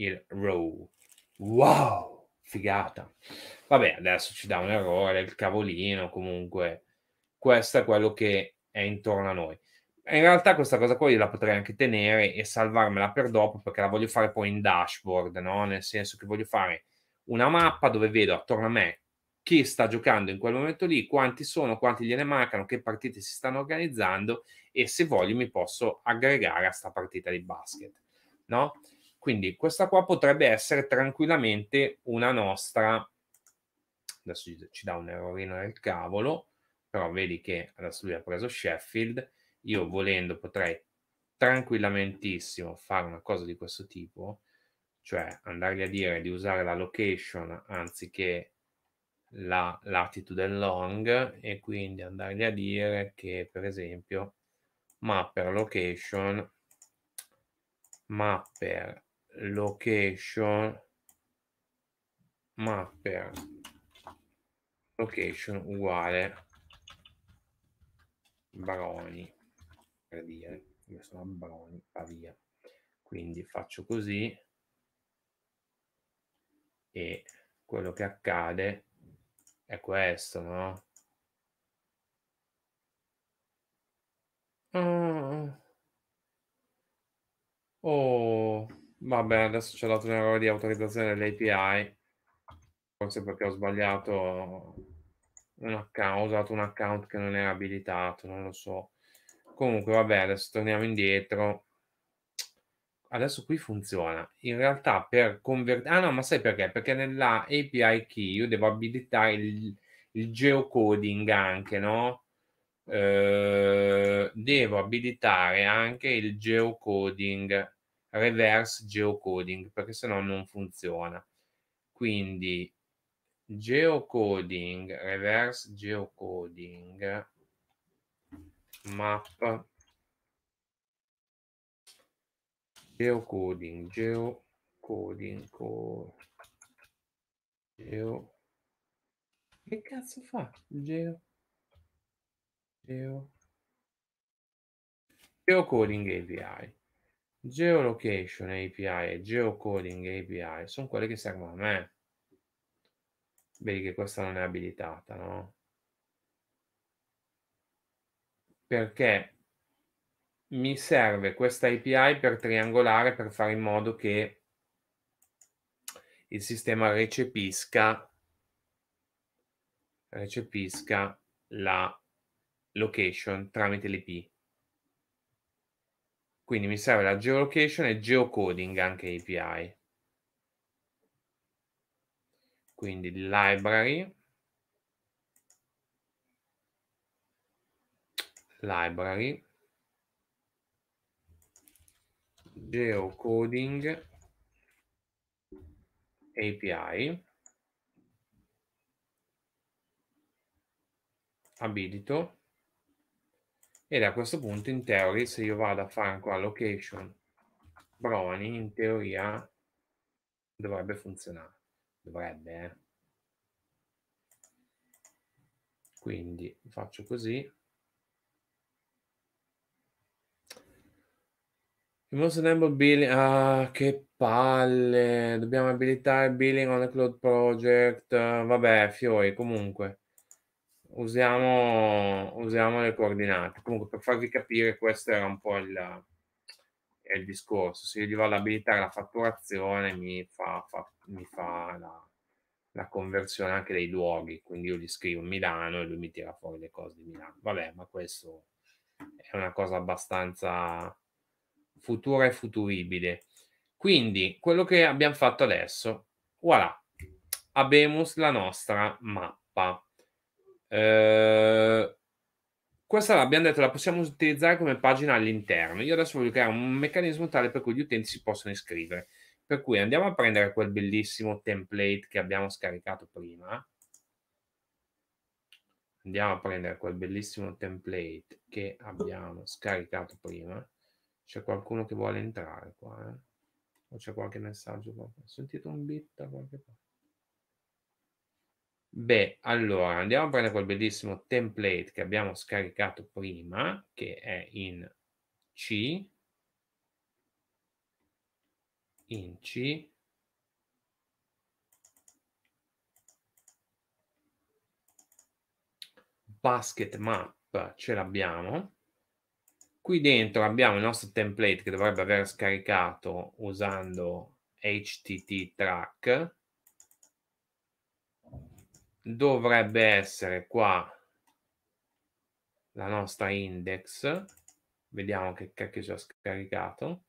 il row. Wow, figata. Vabbè, adesso ci dà un errore, il cavolino, comunque questo è quello che è intorno a noi in realtà questa cosa qua io la potrei anche tenere e salvarmela per dopo perché la voglio fare poi in dashboard, no? nel senso che voglio fare una mappa dove vedo attorno a me chi sta giocando in quel momento lì, quanti sono, quanti gliene mancano, che partite si stanno organizzando e se voglio mi posso aggregare a sta partita di basket. No? Quindi questa qua potrebbe essere tranquillamente una nostra... Adesso ci dà un errorino nel cavolo, però vedi che adesso lui ha preso Sheffield io volendo potrei tranquillamente fare una cosa di questo tipo, cioè andargli a dire di usare la location anziché la latitude and long e quindi andargli a dire che per esempio mapper location mapper location mapper location uguale baroni per dire, io sono a Pavia. Quindi faccio così e quello che accade è questo, no? Ah. oh. vabbè, adesso c'è dato un errore di autorizzazione dell'API, forse perché ho sbagliato un account, ho usato un account che non era abilitato, non lo so. Comunque, vabbè, adesso torniamo indietro. Adesso qui funziona. In realtà per convertire... Ah no, ma sai perché? Perché nella API key io devo abilitare il, il geocoding anche, no? Eh, devo abilitare anche il geocoding, reverse geocoding, perché sennò non funziona. Quindi geocoding, reverse geocoding, map geocoding geocoding co, geo che cazzo fa geo geo geocoding API geolocation API e geocoding API sono quelle che servono a me vedi che questa non è abilitata no perché mi serve questa API per triangolare per fare in modo che il sistema recepisca, recepisca la location tramite l'IP. Quindi mi serve la geolocation e geocoding anche API. Quindi library library, geocoding API, abilito e a questo punto in teoria se io vado a fare ancora location brownie in teoria dovrebbe funzionare dovrebbe eh. quindi faccio così Most Enable Billing, ah, che palle, dobbiamo abilitare Billing on the Cloud Project, vabbè, fiori, comunque, usiamo, usiamo le coordinate, comunque per farvi capire questo era un po' il, il discorso, se io gli vado ad abilitare la fatturazione mi fa, fa, mi fa la, la conversione anche dei luoghi, quindi io gli scrivo Milano e lui mi tira fuori le cose di Milano, vabbè, ma questo è una cosa abbastanza futura e futuribile. Quindi, quello che abbiamo fatto adesso, voilà, abbiamo la nostra mappa. Eh, questa l'abbiamo detto, la possiamo utilizzare come pagina all'interno. Io adesso voglio creare un meccanismo tale per cui gli utenti si possano iscrivere. Per cui andiamo a prendere quel bellissimo template che abbiamo scaricato prima. Andiamo a prendere quel bellissimo template che abbiamo scaricato prima. C'è qualcuno che vuole entrare qua, eh? O c'è qualche messaggio qua? Ho sentito un bit da qualche parte. Beh, allora andiamo a prendere quel bellissimo template che abbiamo scaricato prima, che è in C, in C, basket map ce l'abbiamo, Qui dentro abbiamo il nostro template che dovrebbe aver scaricato usando HTT track. Dovrebbe essere qua la nostra index. Vediamo che cacchio ci ha scaricato.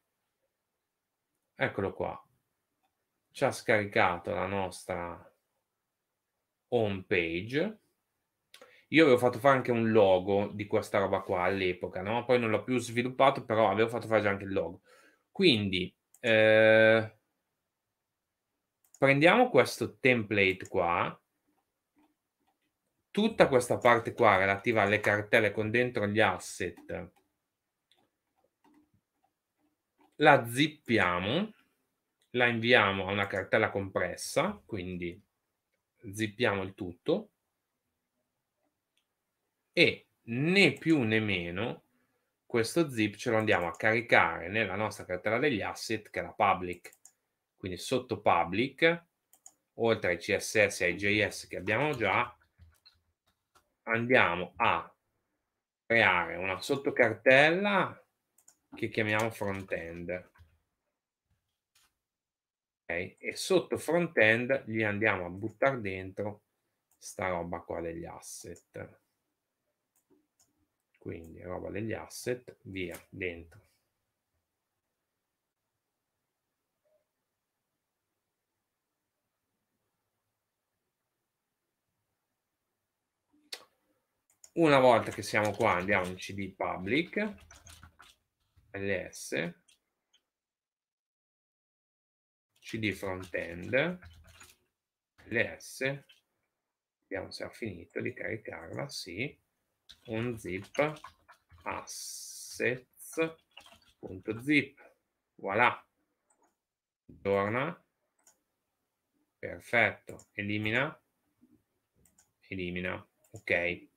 Eccolo qua. Ci ha scaricato la nostra home page io avevo fatto fare anche un logo di questa roba qua all'epoca, no? Poi non l'ho più sviluppato, però avevo fatto fare già anche il logo. Quindi eh, prendiamo questo template qua. Tutta questa parte qua relativa alle cartelle con dentro gli asset la zippiamo, la inviamo a una cartella compressa, quindi zippiamo il tutto e né più né meno questo zip ce lo andiamo a caricare nella nostra cartella degli asset che è la public. Quindi sotto public, oltre ai CSS e ai JS che abbiamo già, andiamo a creare una sottocartella che chiamiamo front-end. Okay? E sotto front-end gli andiamo a buttare dentro sta roba qua degli asset quindi roba degli asset, via, dentro. Una volta che siamo qua andiamo in cd public, ls, cd frontend, ls, vediamo se ha finito di caricarla, sì, unzip assets.zip. Voilà. Torna. Perfetto. Elimina. Elimina. Ok.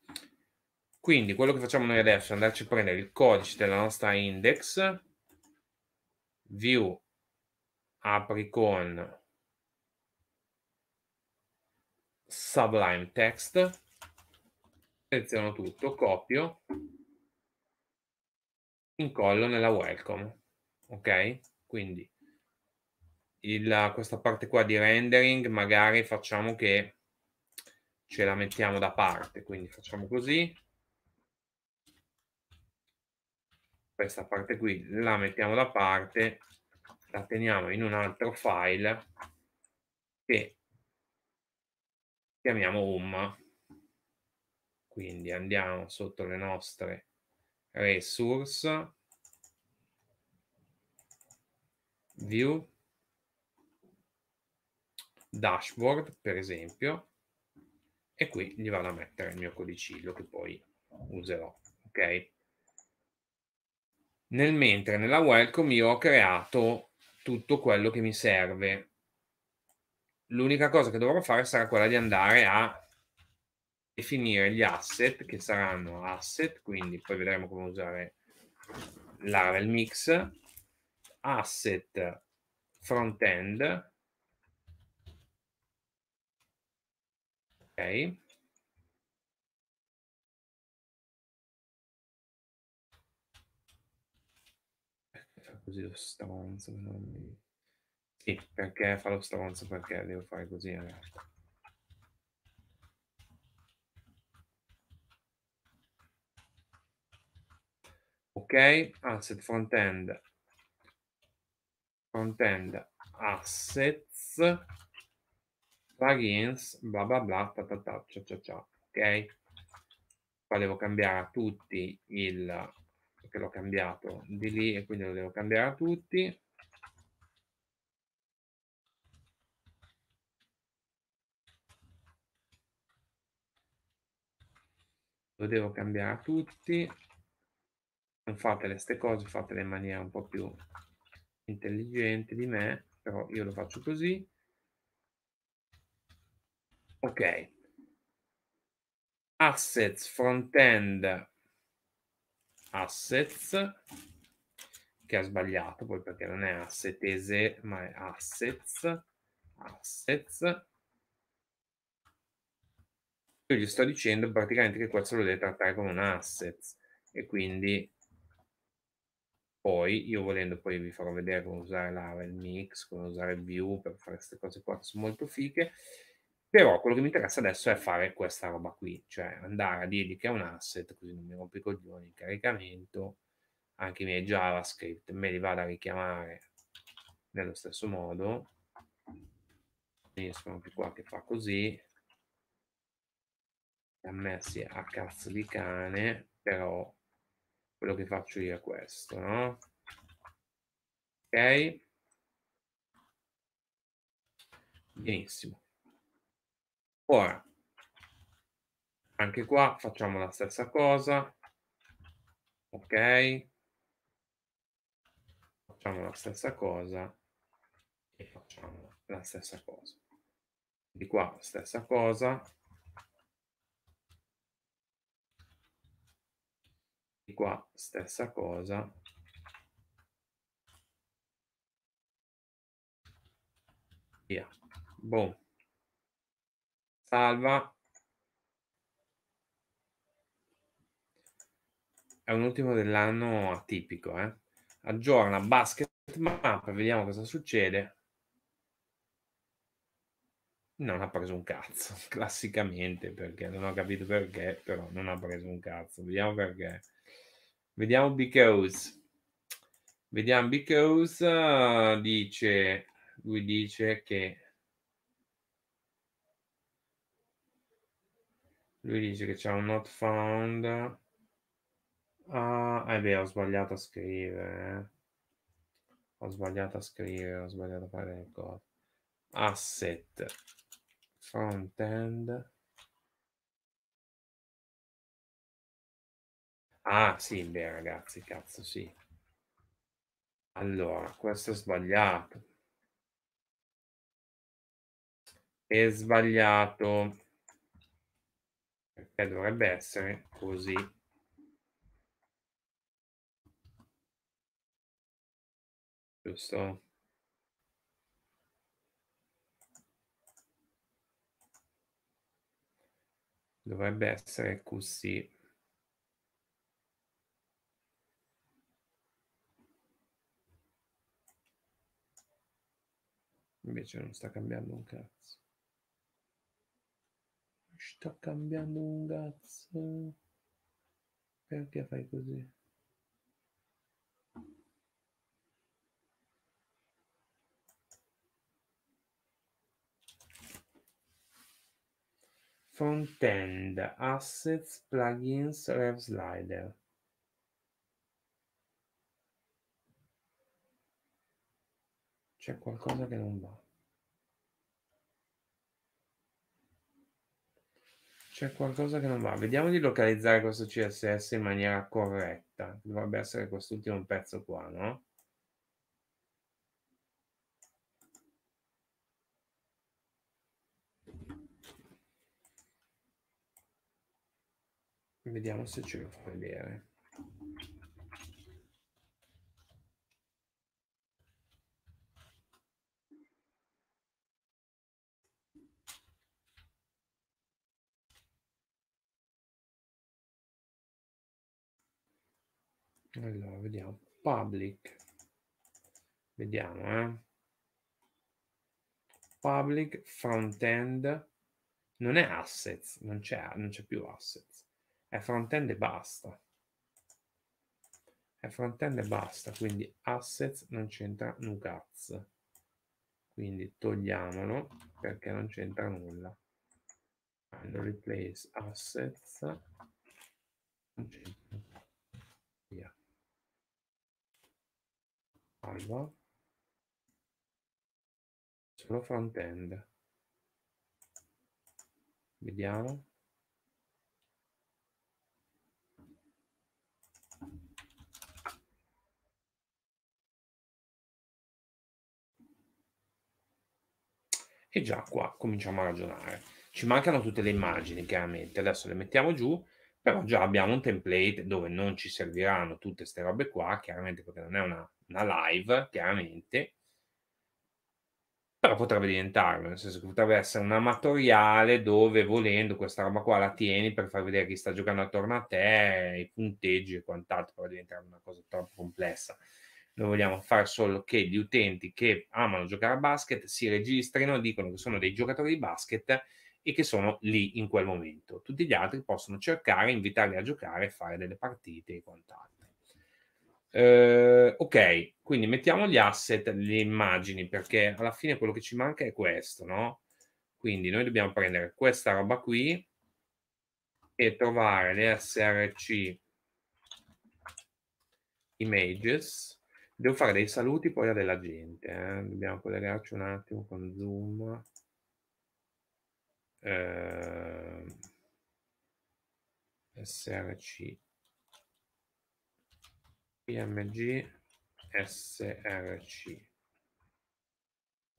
Quindi quello che facciamo noi adesso è andarci a prendere il codice della nostra index, view, apri con sublime text, seleziono tutto, copio, incollo nella welcome. Ok? Quindi il, questa parte qua di rendering magari facciamo che ce la mettiamo da parte, quindi facciamo così. Questa parte qui la mettiamo da parte, la teniamo in un altro file che chiamiamo home quindi andiamo sotto le nostre resource, view, dashboard per esempio, e qui gli vado a mettere il mio codicillo che poi userò. Ok? Nel mentre nella welcome io ho creato tutto quello che mi serve. L'unica cosa che dovrò fare sarà quella di andare a definire gli asset che saranno asset, quindi poi vedremo come usare l'Arel Mix, asset front-end, ok, così lo stronzo. Non mi... Sì, perché fa lo stronzo? Perché devo fare così in realtà. ok? Asset front-end, front-end assets, plugins, bla bla bla, ta ta ta, cia cia cia, ok? Qua devo cambiare a tutti il, perché l'ho cambiato di lì e quindi lo devo cambiare a tutti. Lo devo cambiare a tutti non fate le ste cose, fatele in maniera un po' più intelligente di me, però io lo faccio così. Ok. Assets front-end assets che ha sbagliato poi perché non è assetese, ma è assets assets io gli sto dicendo praticamente che questo lo deve trattare come un assets e quindi poi io volendo poi vi farò vedere come usare Laravel Mix, come usare Vue per fare queste cose qua che sono molto fighe. Però quello che mi interessa adesso è fare questa roba qui, cioè andare a dirgli che è un asset, così non mi rompo i coglioni, il caricamento, anche i miei JavaScript me li vado a richiamare nello stesso modo. Quindi sono qua che fa così, ammessi a cazzo di cane, però quello che faccio io è questo, no? Ok? Benissimo. Ora, anche qua facciamo la stessa cosa, ok? Facciamo la stessa cosa e facciamo la stessa cosa. Di qua stessa cosa, qua stessa cosa via boom salva è un ultimo dell'anno atipico eh? aggiorna basket map vediamo cosa succede non ha preso un cazzo, classicamente, perché non ho capito perché, però non ha preso un cazzo. Vediamo perché. Vediamo because. Vediamo because dice lui dice che lui dice che c'è un not found. Ah, eh beh, ho sbagliato a scrivere. Eh. Ho sbagliato a scrivere, ho sbagliato a fare le cose. Asset front end Ah, sì, beh, ragazzi, cazzo, sì. Allora, questo è sbagliato. È sbagliato. Perché dovrebbe essere così. Giusto? Dovrebbe essere così. Invece non sta cambiando un cazzo. Sta cambiando un cazzo. Perché fai così? Frontend, assets, plugins, rev slider. C'è qualcosa che non va. C'è qualcosa che non va. Vediamo di localizzare questo CSS in maniera corretta. Dovrebbe essere quest'ultimo pezzo qua, no? Vediamo se ce lo fa vedere. Allora, vediamo. Public. Vediamo, eh. Public frontend. Non è assets, non c'è, non c'è più assets. È frontend e basta. È frontend e basta, quindi assets non c'entra nucaz. Quindi togliamolo perché non c'entra nulla. And replace assets. Non c'entra Salva. Solo front-end. Vediamo. E già qua cominciamo a ragionare. Ci mancano tutte le immagini, chiaramente. Adesso le mettiamo giù però già abbiamo un template dove non ci serviranno tutte queste robe qua, chiaramente perché non è una, una live, chiaramente, però potrebbe diventarlo, nel senso che potrebbe essere un amatoriale dove volendo questa roba qua la tieni per far vedere chi sta giocando attorno a te, i punteggi e quant'altro, però diventerà una cosa troppo complessa. Noi vogliamo fare solo che gli utenti che amano giocare a basket si registrino, dicono che sono dei giocatori di basket e che sono lì in quel momento. Tutti gli altri possono cercare, invitarli a giocare, fare delle partite e quant'altro. Eh, ok, quindi mettiamo gli asset, le immagini, perché alla fine quello che ci manca è questo, no? Quindi noi dobbiamo prendere questa roba qui e trovare le src images. Devo fare dei saluti poi a della gente, eh? dobbiamo collegarci un attimo con Zoom eh, src pmg src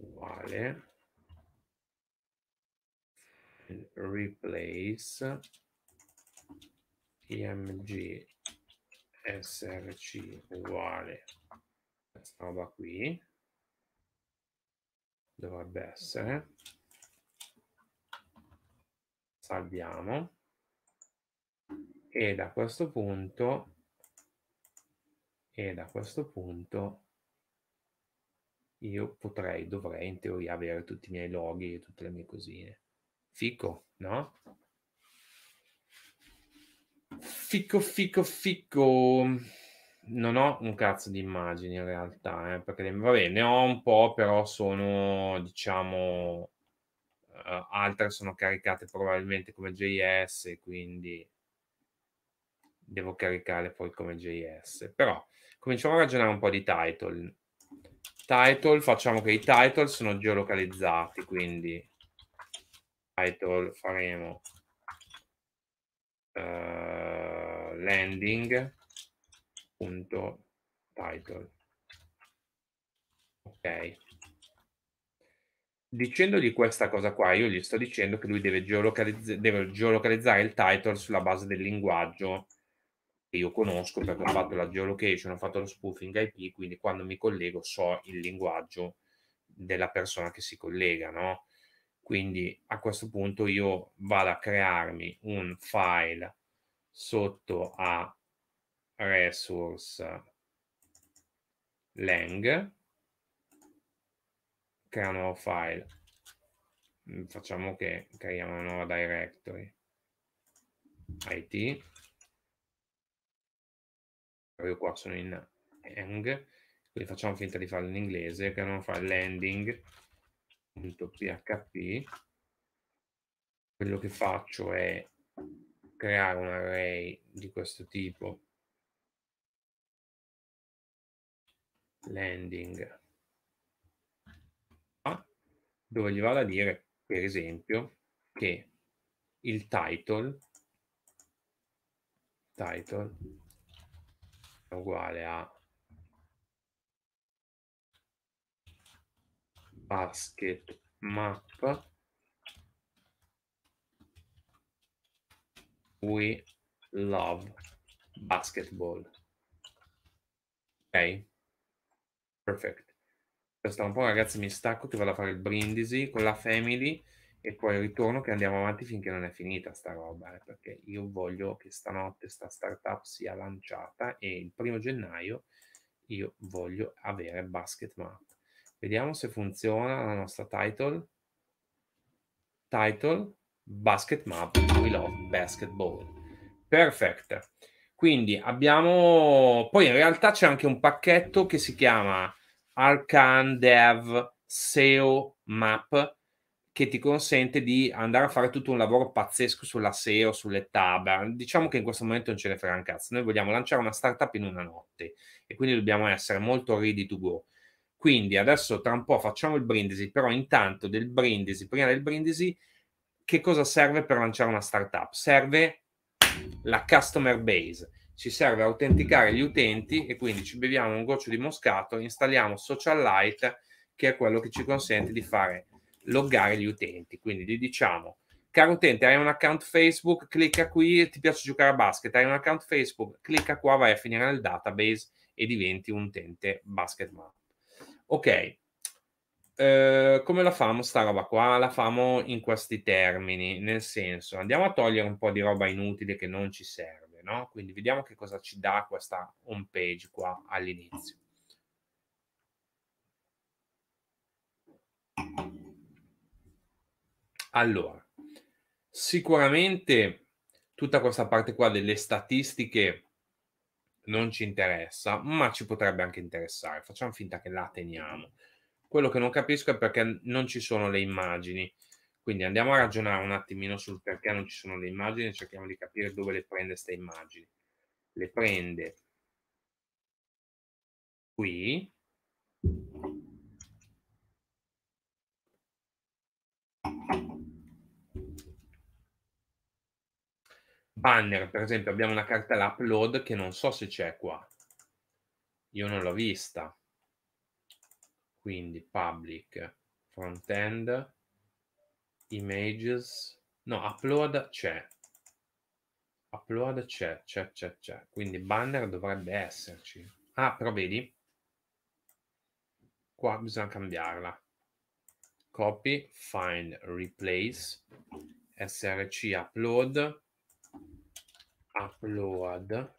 uguale replace pmg src uguale questa roba qui dovrebbe essere salviamo e da questo punto e da questo punto io potrei, dovrei in teoria avere tutti i miei loghi e tutte le mie cosine. Fico, no? Fico, fico, fico. Non ho un cazzo di immagini in realtà, eh, perché vabbè, ne ho un po', però sono, diciamo, uh, altre sono caricate probabilmente come JS, quindi devo caricare poi come JS. Però cominciamo a ragionare un po' di title. Title, facciamo che i title sono geolocalizzati, quindi title faremo uh, eh, landing.title. Ok dicendogli questa cosa qua, io gli sto dicendo che lui deve, geolocalizz- deve geolocalizzare il title sulla base del linguaggio che io conosco perché ho fatto la geolocation, ho fatto lo spoofing IP, quindi quando mi collego so il linguaggio della persona che si collega, no? Quindi a questo punto io vado a crearmi un file sotto a resource lang crea un nuovo file mm, facciamo che creiamo una nuova directory it io qua sono in hang, quindi facciamo finta di farlo in inglese creiamo non file landing.php quello che faccio è creare un array di questo tipo landing dove gli vale a dire, per esempio, che il title, title è uguale a basket map we love basketball. Ok? Perfect. Aspetta un po', ragazzi, mi stacco che vado a fare il brindisi con la family e poi ritorno che andiamo avanti finché non è finita sta roba, eh, perché io voglio che stanotte sta startup sia lanciata e il primo gennaio io voglio avere Basket Map. Vediamo se funziona la nostra title. Title Basket Map We Love Basketball. Perfetto. Quindi abbiamo poi in realtà c'è anche un pacchetto che si chiama Arcan Dev SEO Map che ti consente di andare a fare tutto un lavoro pazzesco sulla SEO, sulle tab. Diciamo che in questo momento non ce ne frega un cazzo. Noi vogliamo lanciare una startup in una notte e quindi dobbiamo essere molto ready to go. Quindi adesso tra un po' facciamo il brindisi, però intanto del brindisi, prima del brindisi, che cosa serve per lanciare una startup? Serve la customer base ci serve autenticare gli utenti e quindi ci beviamo un goccio di moscato, installiamo Social Socialite che è quello che ci consente di fare loggare gli utenti. Quindi gli diciamo, caro utente, hai un account Facebook, clicca qui, ti piace giocare a basket, hai un account Facebook, clicca qua, vai a finire nel database e diventi un utente basket map. Ok, eh, come la famo sta roba qua? La famo in questi termini, nel senso, andiamo a togliere un po' di roba inutile che non ci serve no? Quindi vediamo che cosa ci dà questa home page qua all'inizio. Allora, sicuramente tutta questa parte qua delle statistiche non ci interessa, ma ci potrebbe anche interessare. Facciamo finta che la teniamo. Quello che non capisco è perché non ci sono le immagini. Quindi andiamo a ragionare un attimino sul perché non ci sono le immagini e cerchiamo di capire dove le prende queste immagini. Le prende qui, banner, per esempio, abbiamo una cartella upload che non so se c'è qua. Io non l'ho vista. Quindi public frontend images, no, upload c'è, upload c'è, c'è, c'è, c'è, quindi banner dovrebbe esserci. Ah, però vedi, qua bisogna cambiarla. Copy, find, replace, src upload, upload,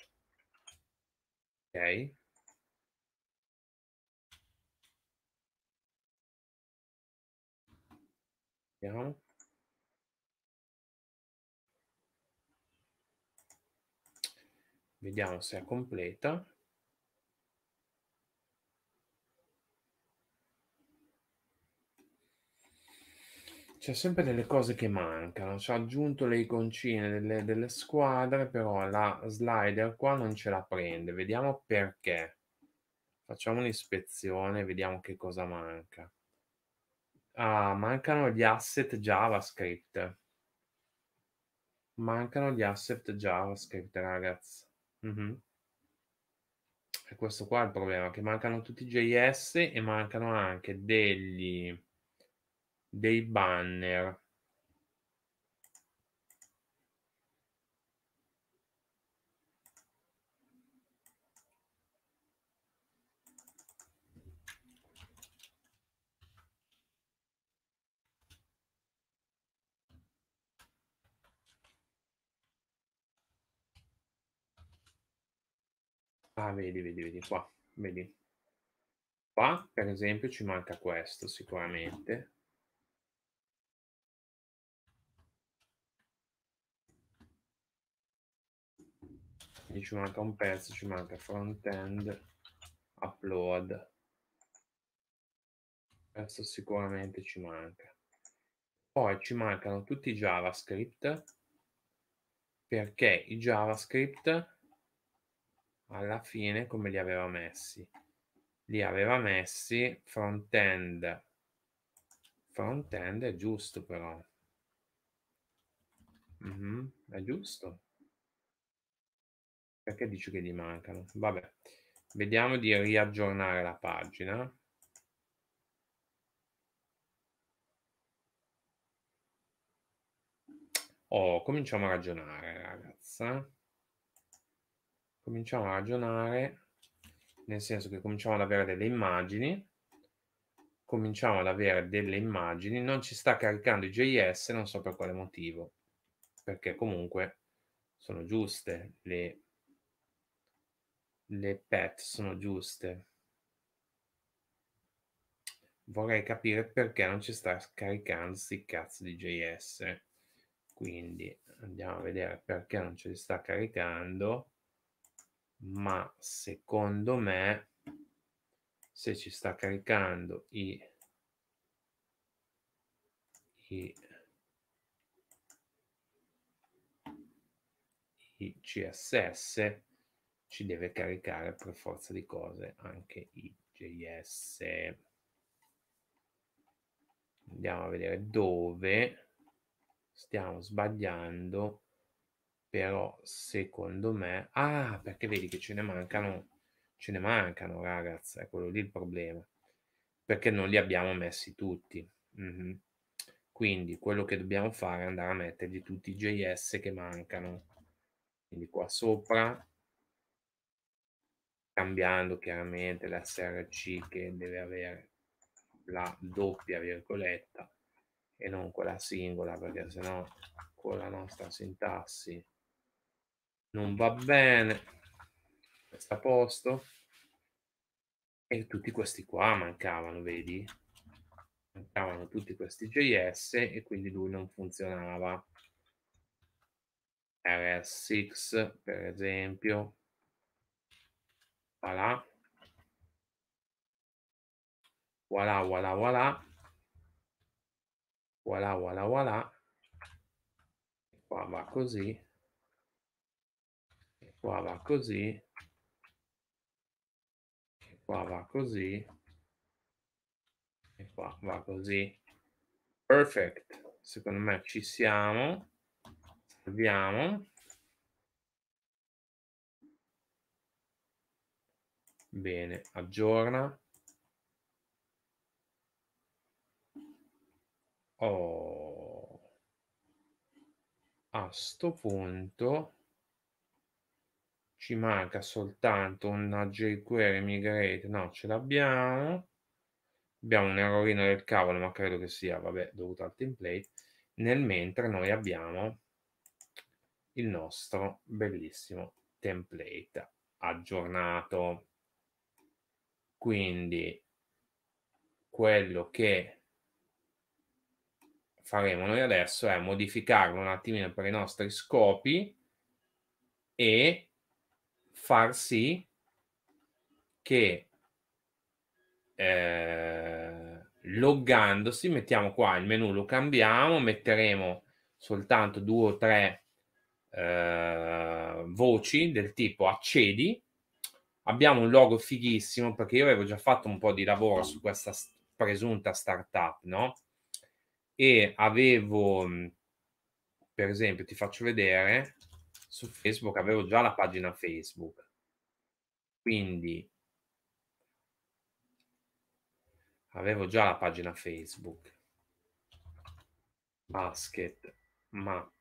ok. Vediamo. Vediamo se è completa. C'è sempre delle cose che mancano. Ci ha aggiunto le iconcine delle, delle squadre, però la slider qua non ce la prende. Vediamo perché. Facciamo un'ispezione, vediamo che cosa manca. Ah, mancano gli asset JavaScript. Mancano gli asset JavaScript, ragazzi. Mh-mh. E questo qua è il problema, che mancano tutti i JS e mancano anche degli dei banner. Ah, vedi, vedi, vedi qua, vedi. Qua, per esempio, ci manca questo sicuramente. Quindi ci manca un pezzo, ci manca front-end, upload. Questo sicuramente ci manca. Poi ci mancano tutti i JavaScript, perché i JavaScript alla fine come li aveva messi? Li aveva messi front-end. Front-end è giusto però. Mm-hmm, è giusto. Perché dici che gli mancano? Vabbè, vediamo di riaggiornare la pagina. Oh, cominciamo a ragionare, ragazza cominciamo a ragionare, nel senso che cominciamo ad avere delle immagini, cominciamo ad avere delle immagini, non ci sta caricando i JS, non so per quale motivo, perché comunque sono giuste, le, le pet sono giuste. Vorrei capire perché non ci sta caricando sti cazzo di JS. Quindi andiamo a vedere perché non ce li sta caricando ma secondo me se ci sta caricando i, i, i CSS ci deve caricare per forza di cose anche i JS. Andiamo a vedere dove stiamo sbagliando però secondo me... Ah, perché vedi che ce ne mancano, ce ne mancano, ragazzi, è quello lì il problema, perché non li abbiamo messi tutti. Mm-hmm. Quindi quello che dobbiamo fare è andare a mettergli tutti i JS che mancano. Quindi qua sopra, cambiando chiaramente l'src che deve avere la doppia virgoletta e non quella singola, perché sennò con la nostra sintassi non va bene, questo a posto. E tutti questi qua mancavano, vedi? Mancavano tutti questi JS e quindi lui non funzionava. RS6 per esempio. Voilà. Voilà, voilà, voilà. Voilà, voilà, voilà. E qua va così qua va così, e qua va così, e qua va così. Perfect, secondo me ci siamo, salviamo. Bene, aggiorna. Oh. A sto punto ci manca soltanto una jQuery migrate, no, ce l'abbiamo. Abbiamo un errorino del cavolo, ma credo che sia, vabbè, dovuto al template. Nel mentre noi abbiamo il nostro bellissimo template aggiornato. Quindi quello che faremo noi adesso è modificarlo un attimino per i nostri scopi e far sì che eh, loggandosi, mettiamo qua il menu, lo cambiamo, metteremo soltanto due o tre eh, voci del tipo accedi. Abbiamo un logo fighissimo perché io avevo già fatto un po' di lavoro su questa presunta startup, no? E avevo, mm, per esempio, ti faccio vedere su Facebook avevo già la pagina Facebook. Quindi avevo già la pagina Facebook. Basket Map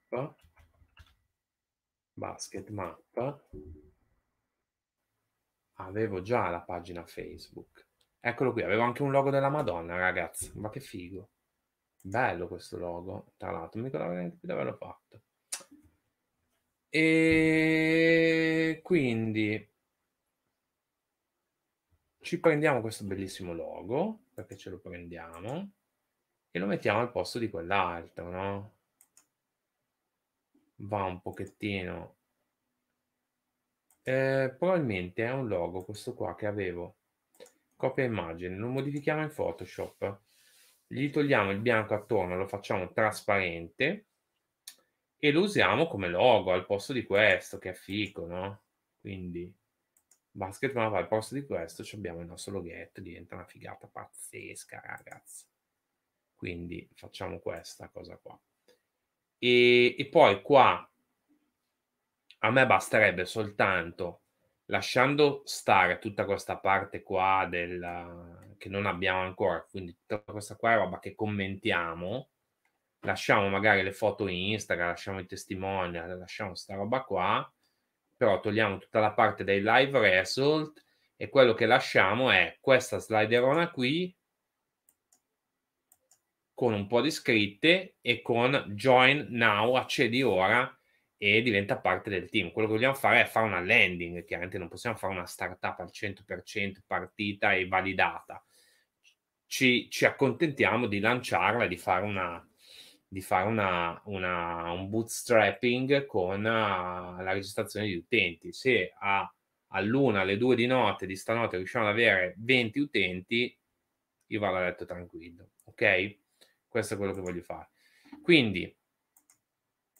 Basket Map Avevo già la pagina Facebook. Eccolo qui, avevo anche un logo della Madonna, ragazzi. Ma che figo. Bello questo logo, tra l'altro, mi ricordo veramente più fatto. E quindi ci prendiamo questo bellissimo logo, perché ce lo prendiamo, e lo mettiamo al posto di quell'altro, no? Va un pochettino. Eh, probabilmente è un logo questo qua che avevo. Copia immagine, lo modifichiamo in Photoshop, gli togliamo il bianco attorno, lo facciamo trasparente e lo usiamo come logo al posto di questo, che è fico, no? Quindi basket map al posto di questo abbiamo il nostro loghetto, diventa una figata pazzesca, ragazzi. Quindi facciamo questa cosa qua. E, e poi qua a me basterebbe soltanto lasciando stare tutta questa parte qua del, che non abbiamo ancora, quindi tutta questa qua è roba che commentiamo, lasciamo magari le foto Instagram, lasciamo i testimonial, lasciamo sta roba qua, però togliamo tutta la parte dei live result e quello che lasciamo è questa sliderona qui con un po' di scritte e con join now, accedi ora e diventa parte del team. Quello che vogliamo fare è fare una landing, chiaramente non possiamo fare una startup al 100% partita e validata. Ci, ci accontentiamo di lanciarla, e di fare una, di fare una, una, un bootstrapping con uh, la registrazione di utenti. Se a, all'una, alle due di notte di stanotte riusciamo ad avere 20 utenti, io vado a letto tranquillo, ok? Questo è quello che voglio fare. Quindi,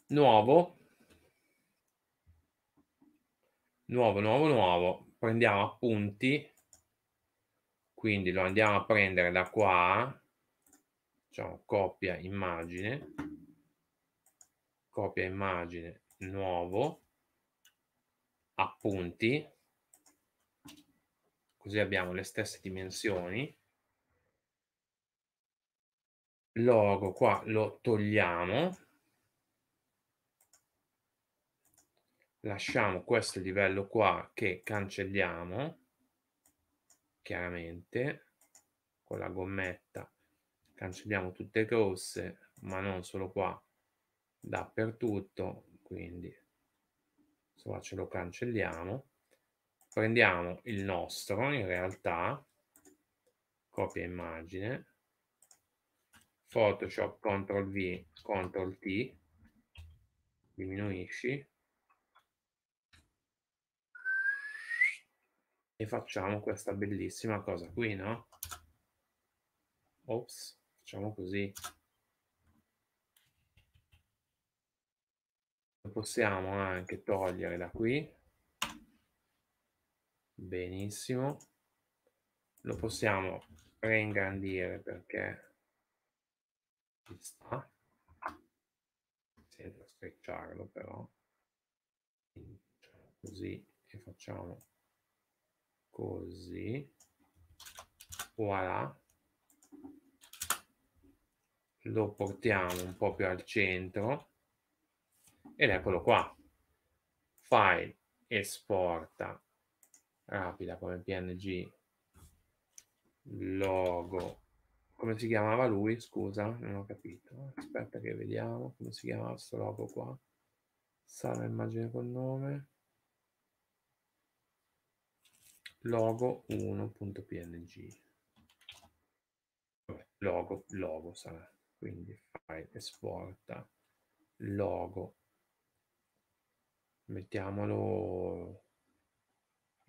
nuovo, nuovo, nuovo, nuovo, prendiamo appunti, quindi lo andiamo a prendere da qua, diciamo copia immagine, copia immagine nuovo, appunti, così abbiamo le stesse dimensioni, logo qua lo togliamo, lasciamo questo livello qua che cancelliamo, chiaramente, con la gommetta cancelliamo tutte le grosse ma non solo qua dappertutto quindi se qua ce lo cancelliamo prendiamo il nostro in realtà copia immagine photoshop ctrl v ctrl t diminuisci e facciamo questa bellissima cosa qui no ops Facciamo così. Possiamo anche togliere da qui. Benissimo. Lo possiamo reingrandire perché ci sta. Senza schiacciarlo però. Così e facciamo così. Voilà lo portiamo un po' più al centro ed eccolo qua. File, esporta, rapida come png, logo. Come si chiamava lui? Scusa, non ho capito. Aspetta che vediamo come si chiamava questo logo qua. Sala immagine con nome. Logo 1.png. Logo, logo sarà quindi file esporta logo mettiamolo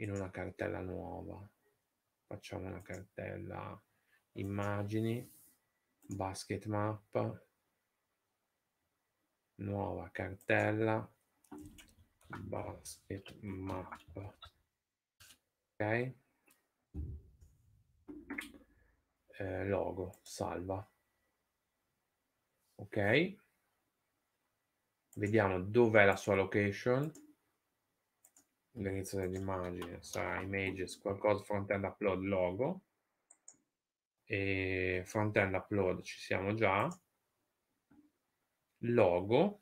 in una cartella nuova facciamo una cartella immagini basket map nuova cartella basket map ok eh, logo salva ok vediamo dov'è la sua location l'inizio dell'immagine sarà images qualcosa front end upload logo e front end upload ci siamo già logo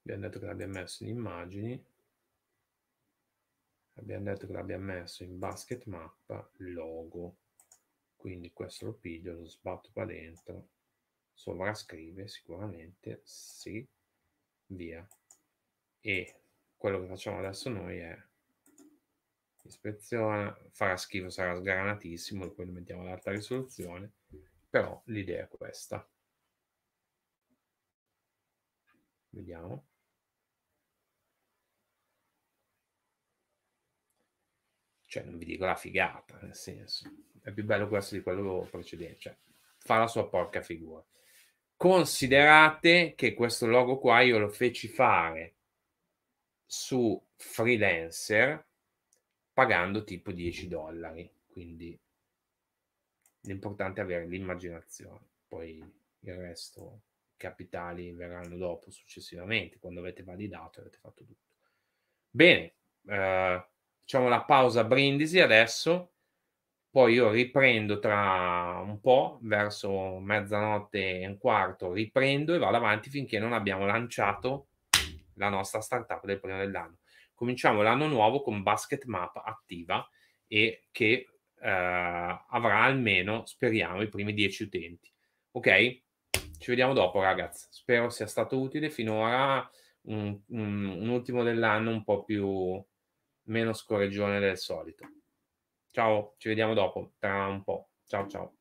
abbiamo detto che l'abbiamo messo in immagini abbiamo detto che l'abbiamo messo in basket mappa logo quindi questo lo piglio, lo sbatto qua dentro, sovrascrive sicuramente, sì, via. E quello che facciamo adesso noi è ispeziona, farà schifo, sarà sgranatissimo, poi lo mettiamo ad alta risoluzione, però l'idea è questa. Vediamo. Cioè, non vi dico la figata, nel senso, è più bello questo di quello precedente, cioè fa la sua porca figura. Considerate che questo logo qua io lo feci fare su freelancer pagando tipo 10 dollari, quindi l'importante è avere l'immaginazione, poi il resto capitali verranno dopo successivamente, quando avete validato avete fatto tutto. Bene, eh, facciamo la pausa a brindisi adesso poi io riprendo tra un po', verso mezzanotte e un quarto, riprendo e vado avanti finché non abbiamo lanciato la nostra startup del primo dell'anno. Cominciamo l'anno nuovo con Basket Map attiva e che eh, avrà almeno, speriamo, i primi 10 utenti. Ok? Ci vediamo dopo, ragazzi. Spero sia stato utile. Finora un, un, un ultimo dell'anno un po' più meno scorreggione del solito. Ciao, ci vediamo dopo, tra un po'. Ciao ciao.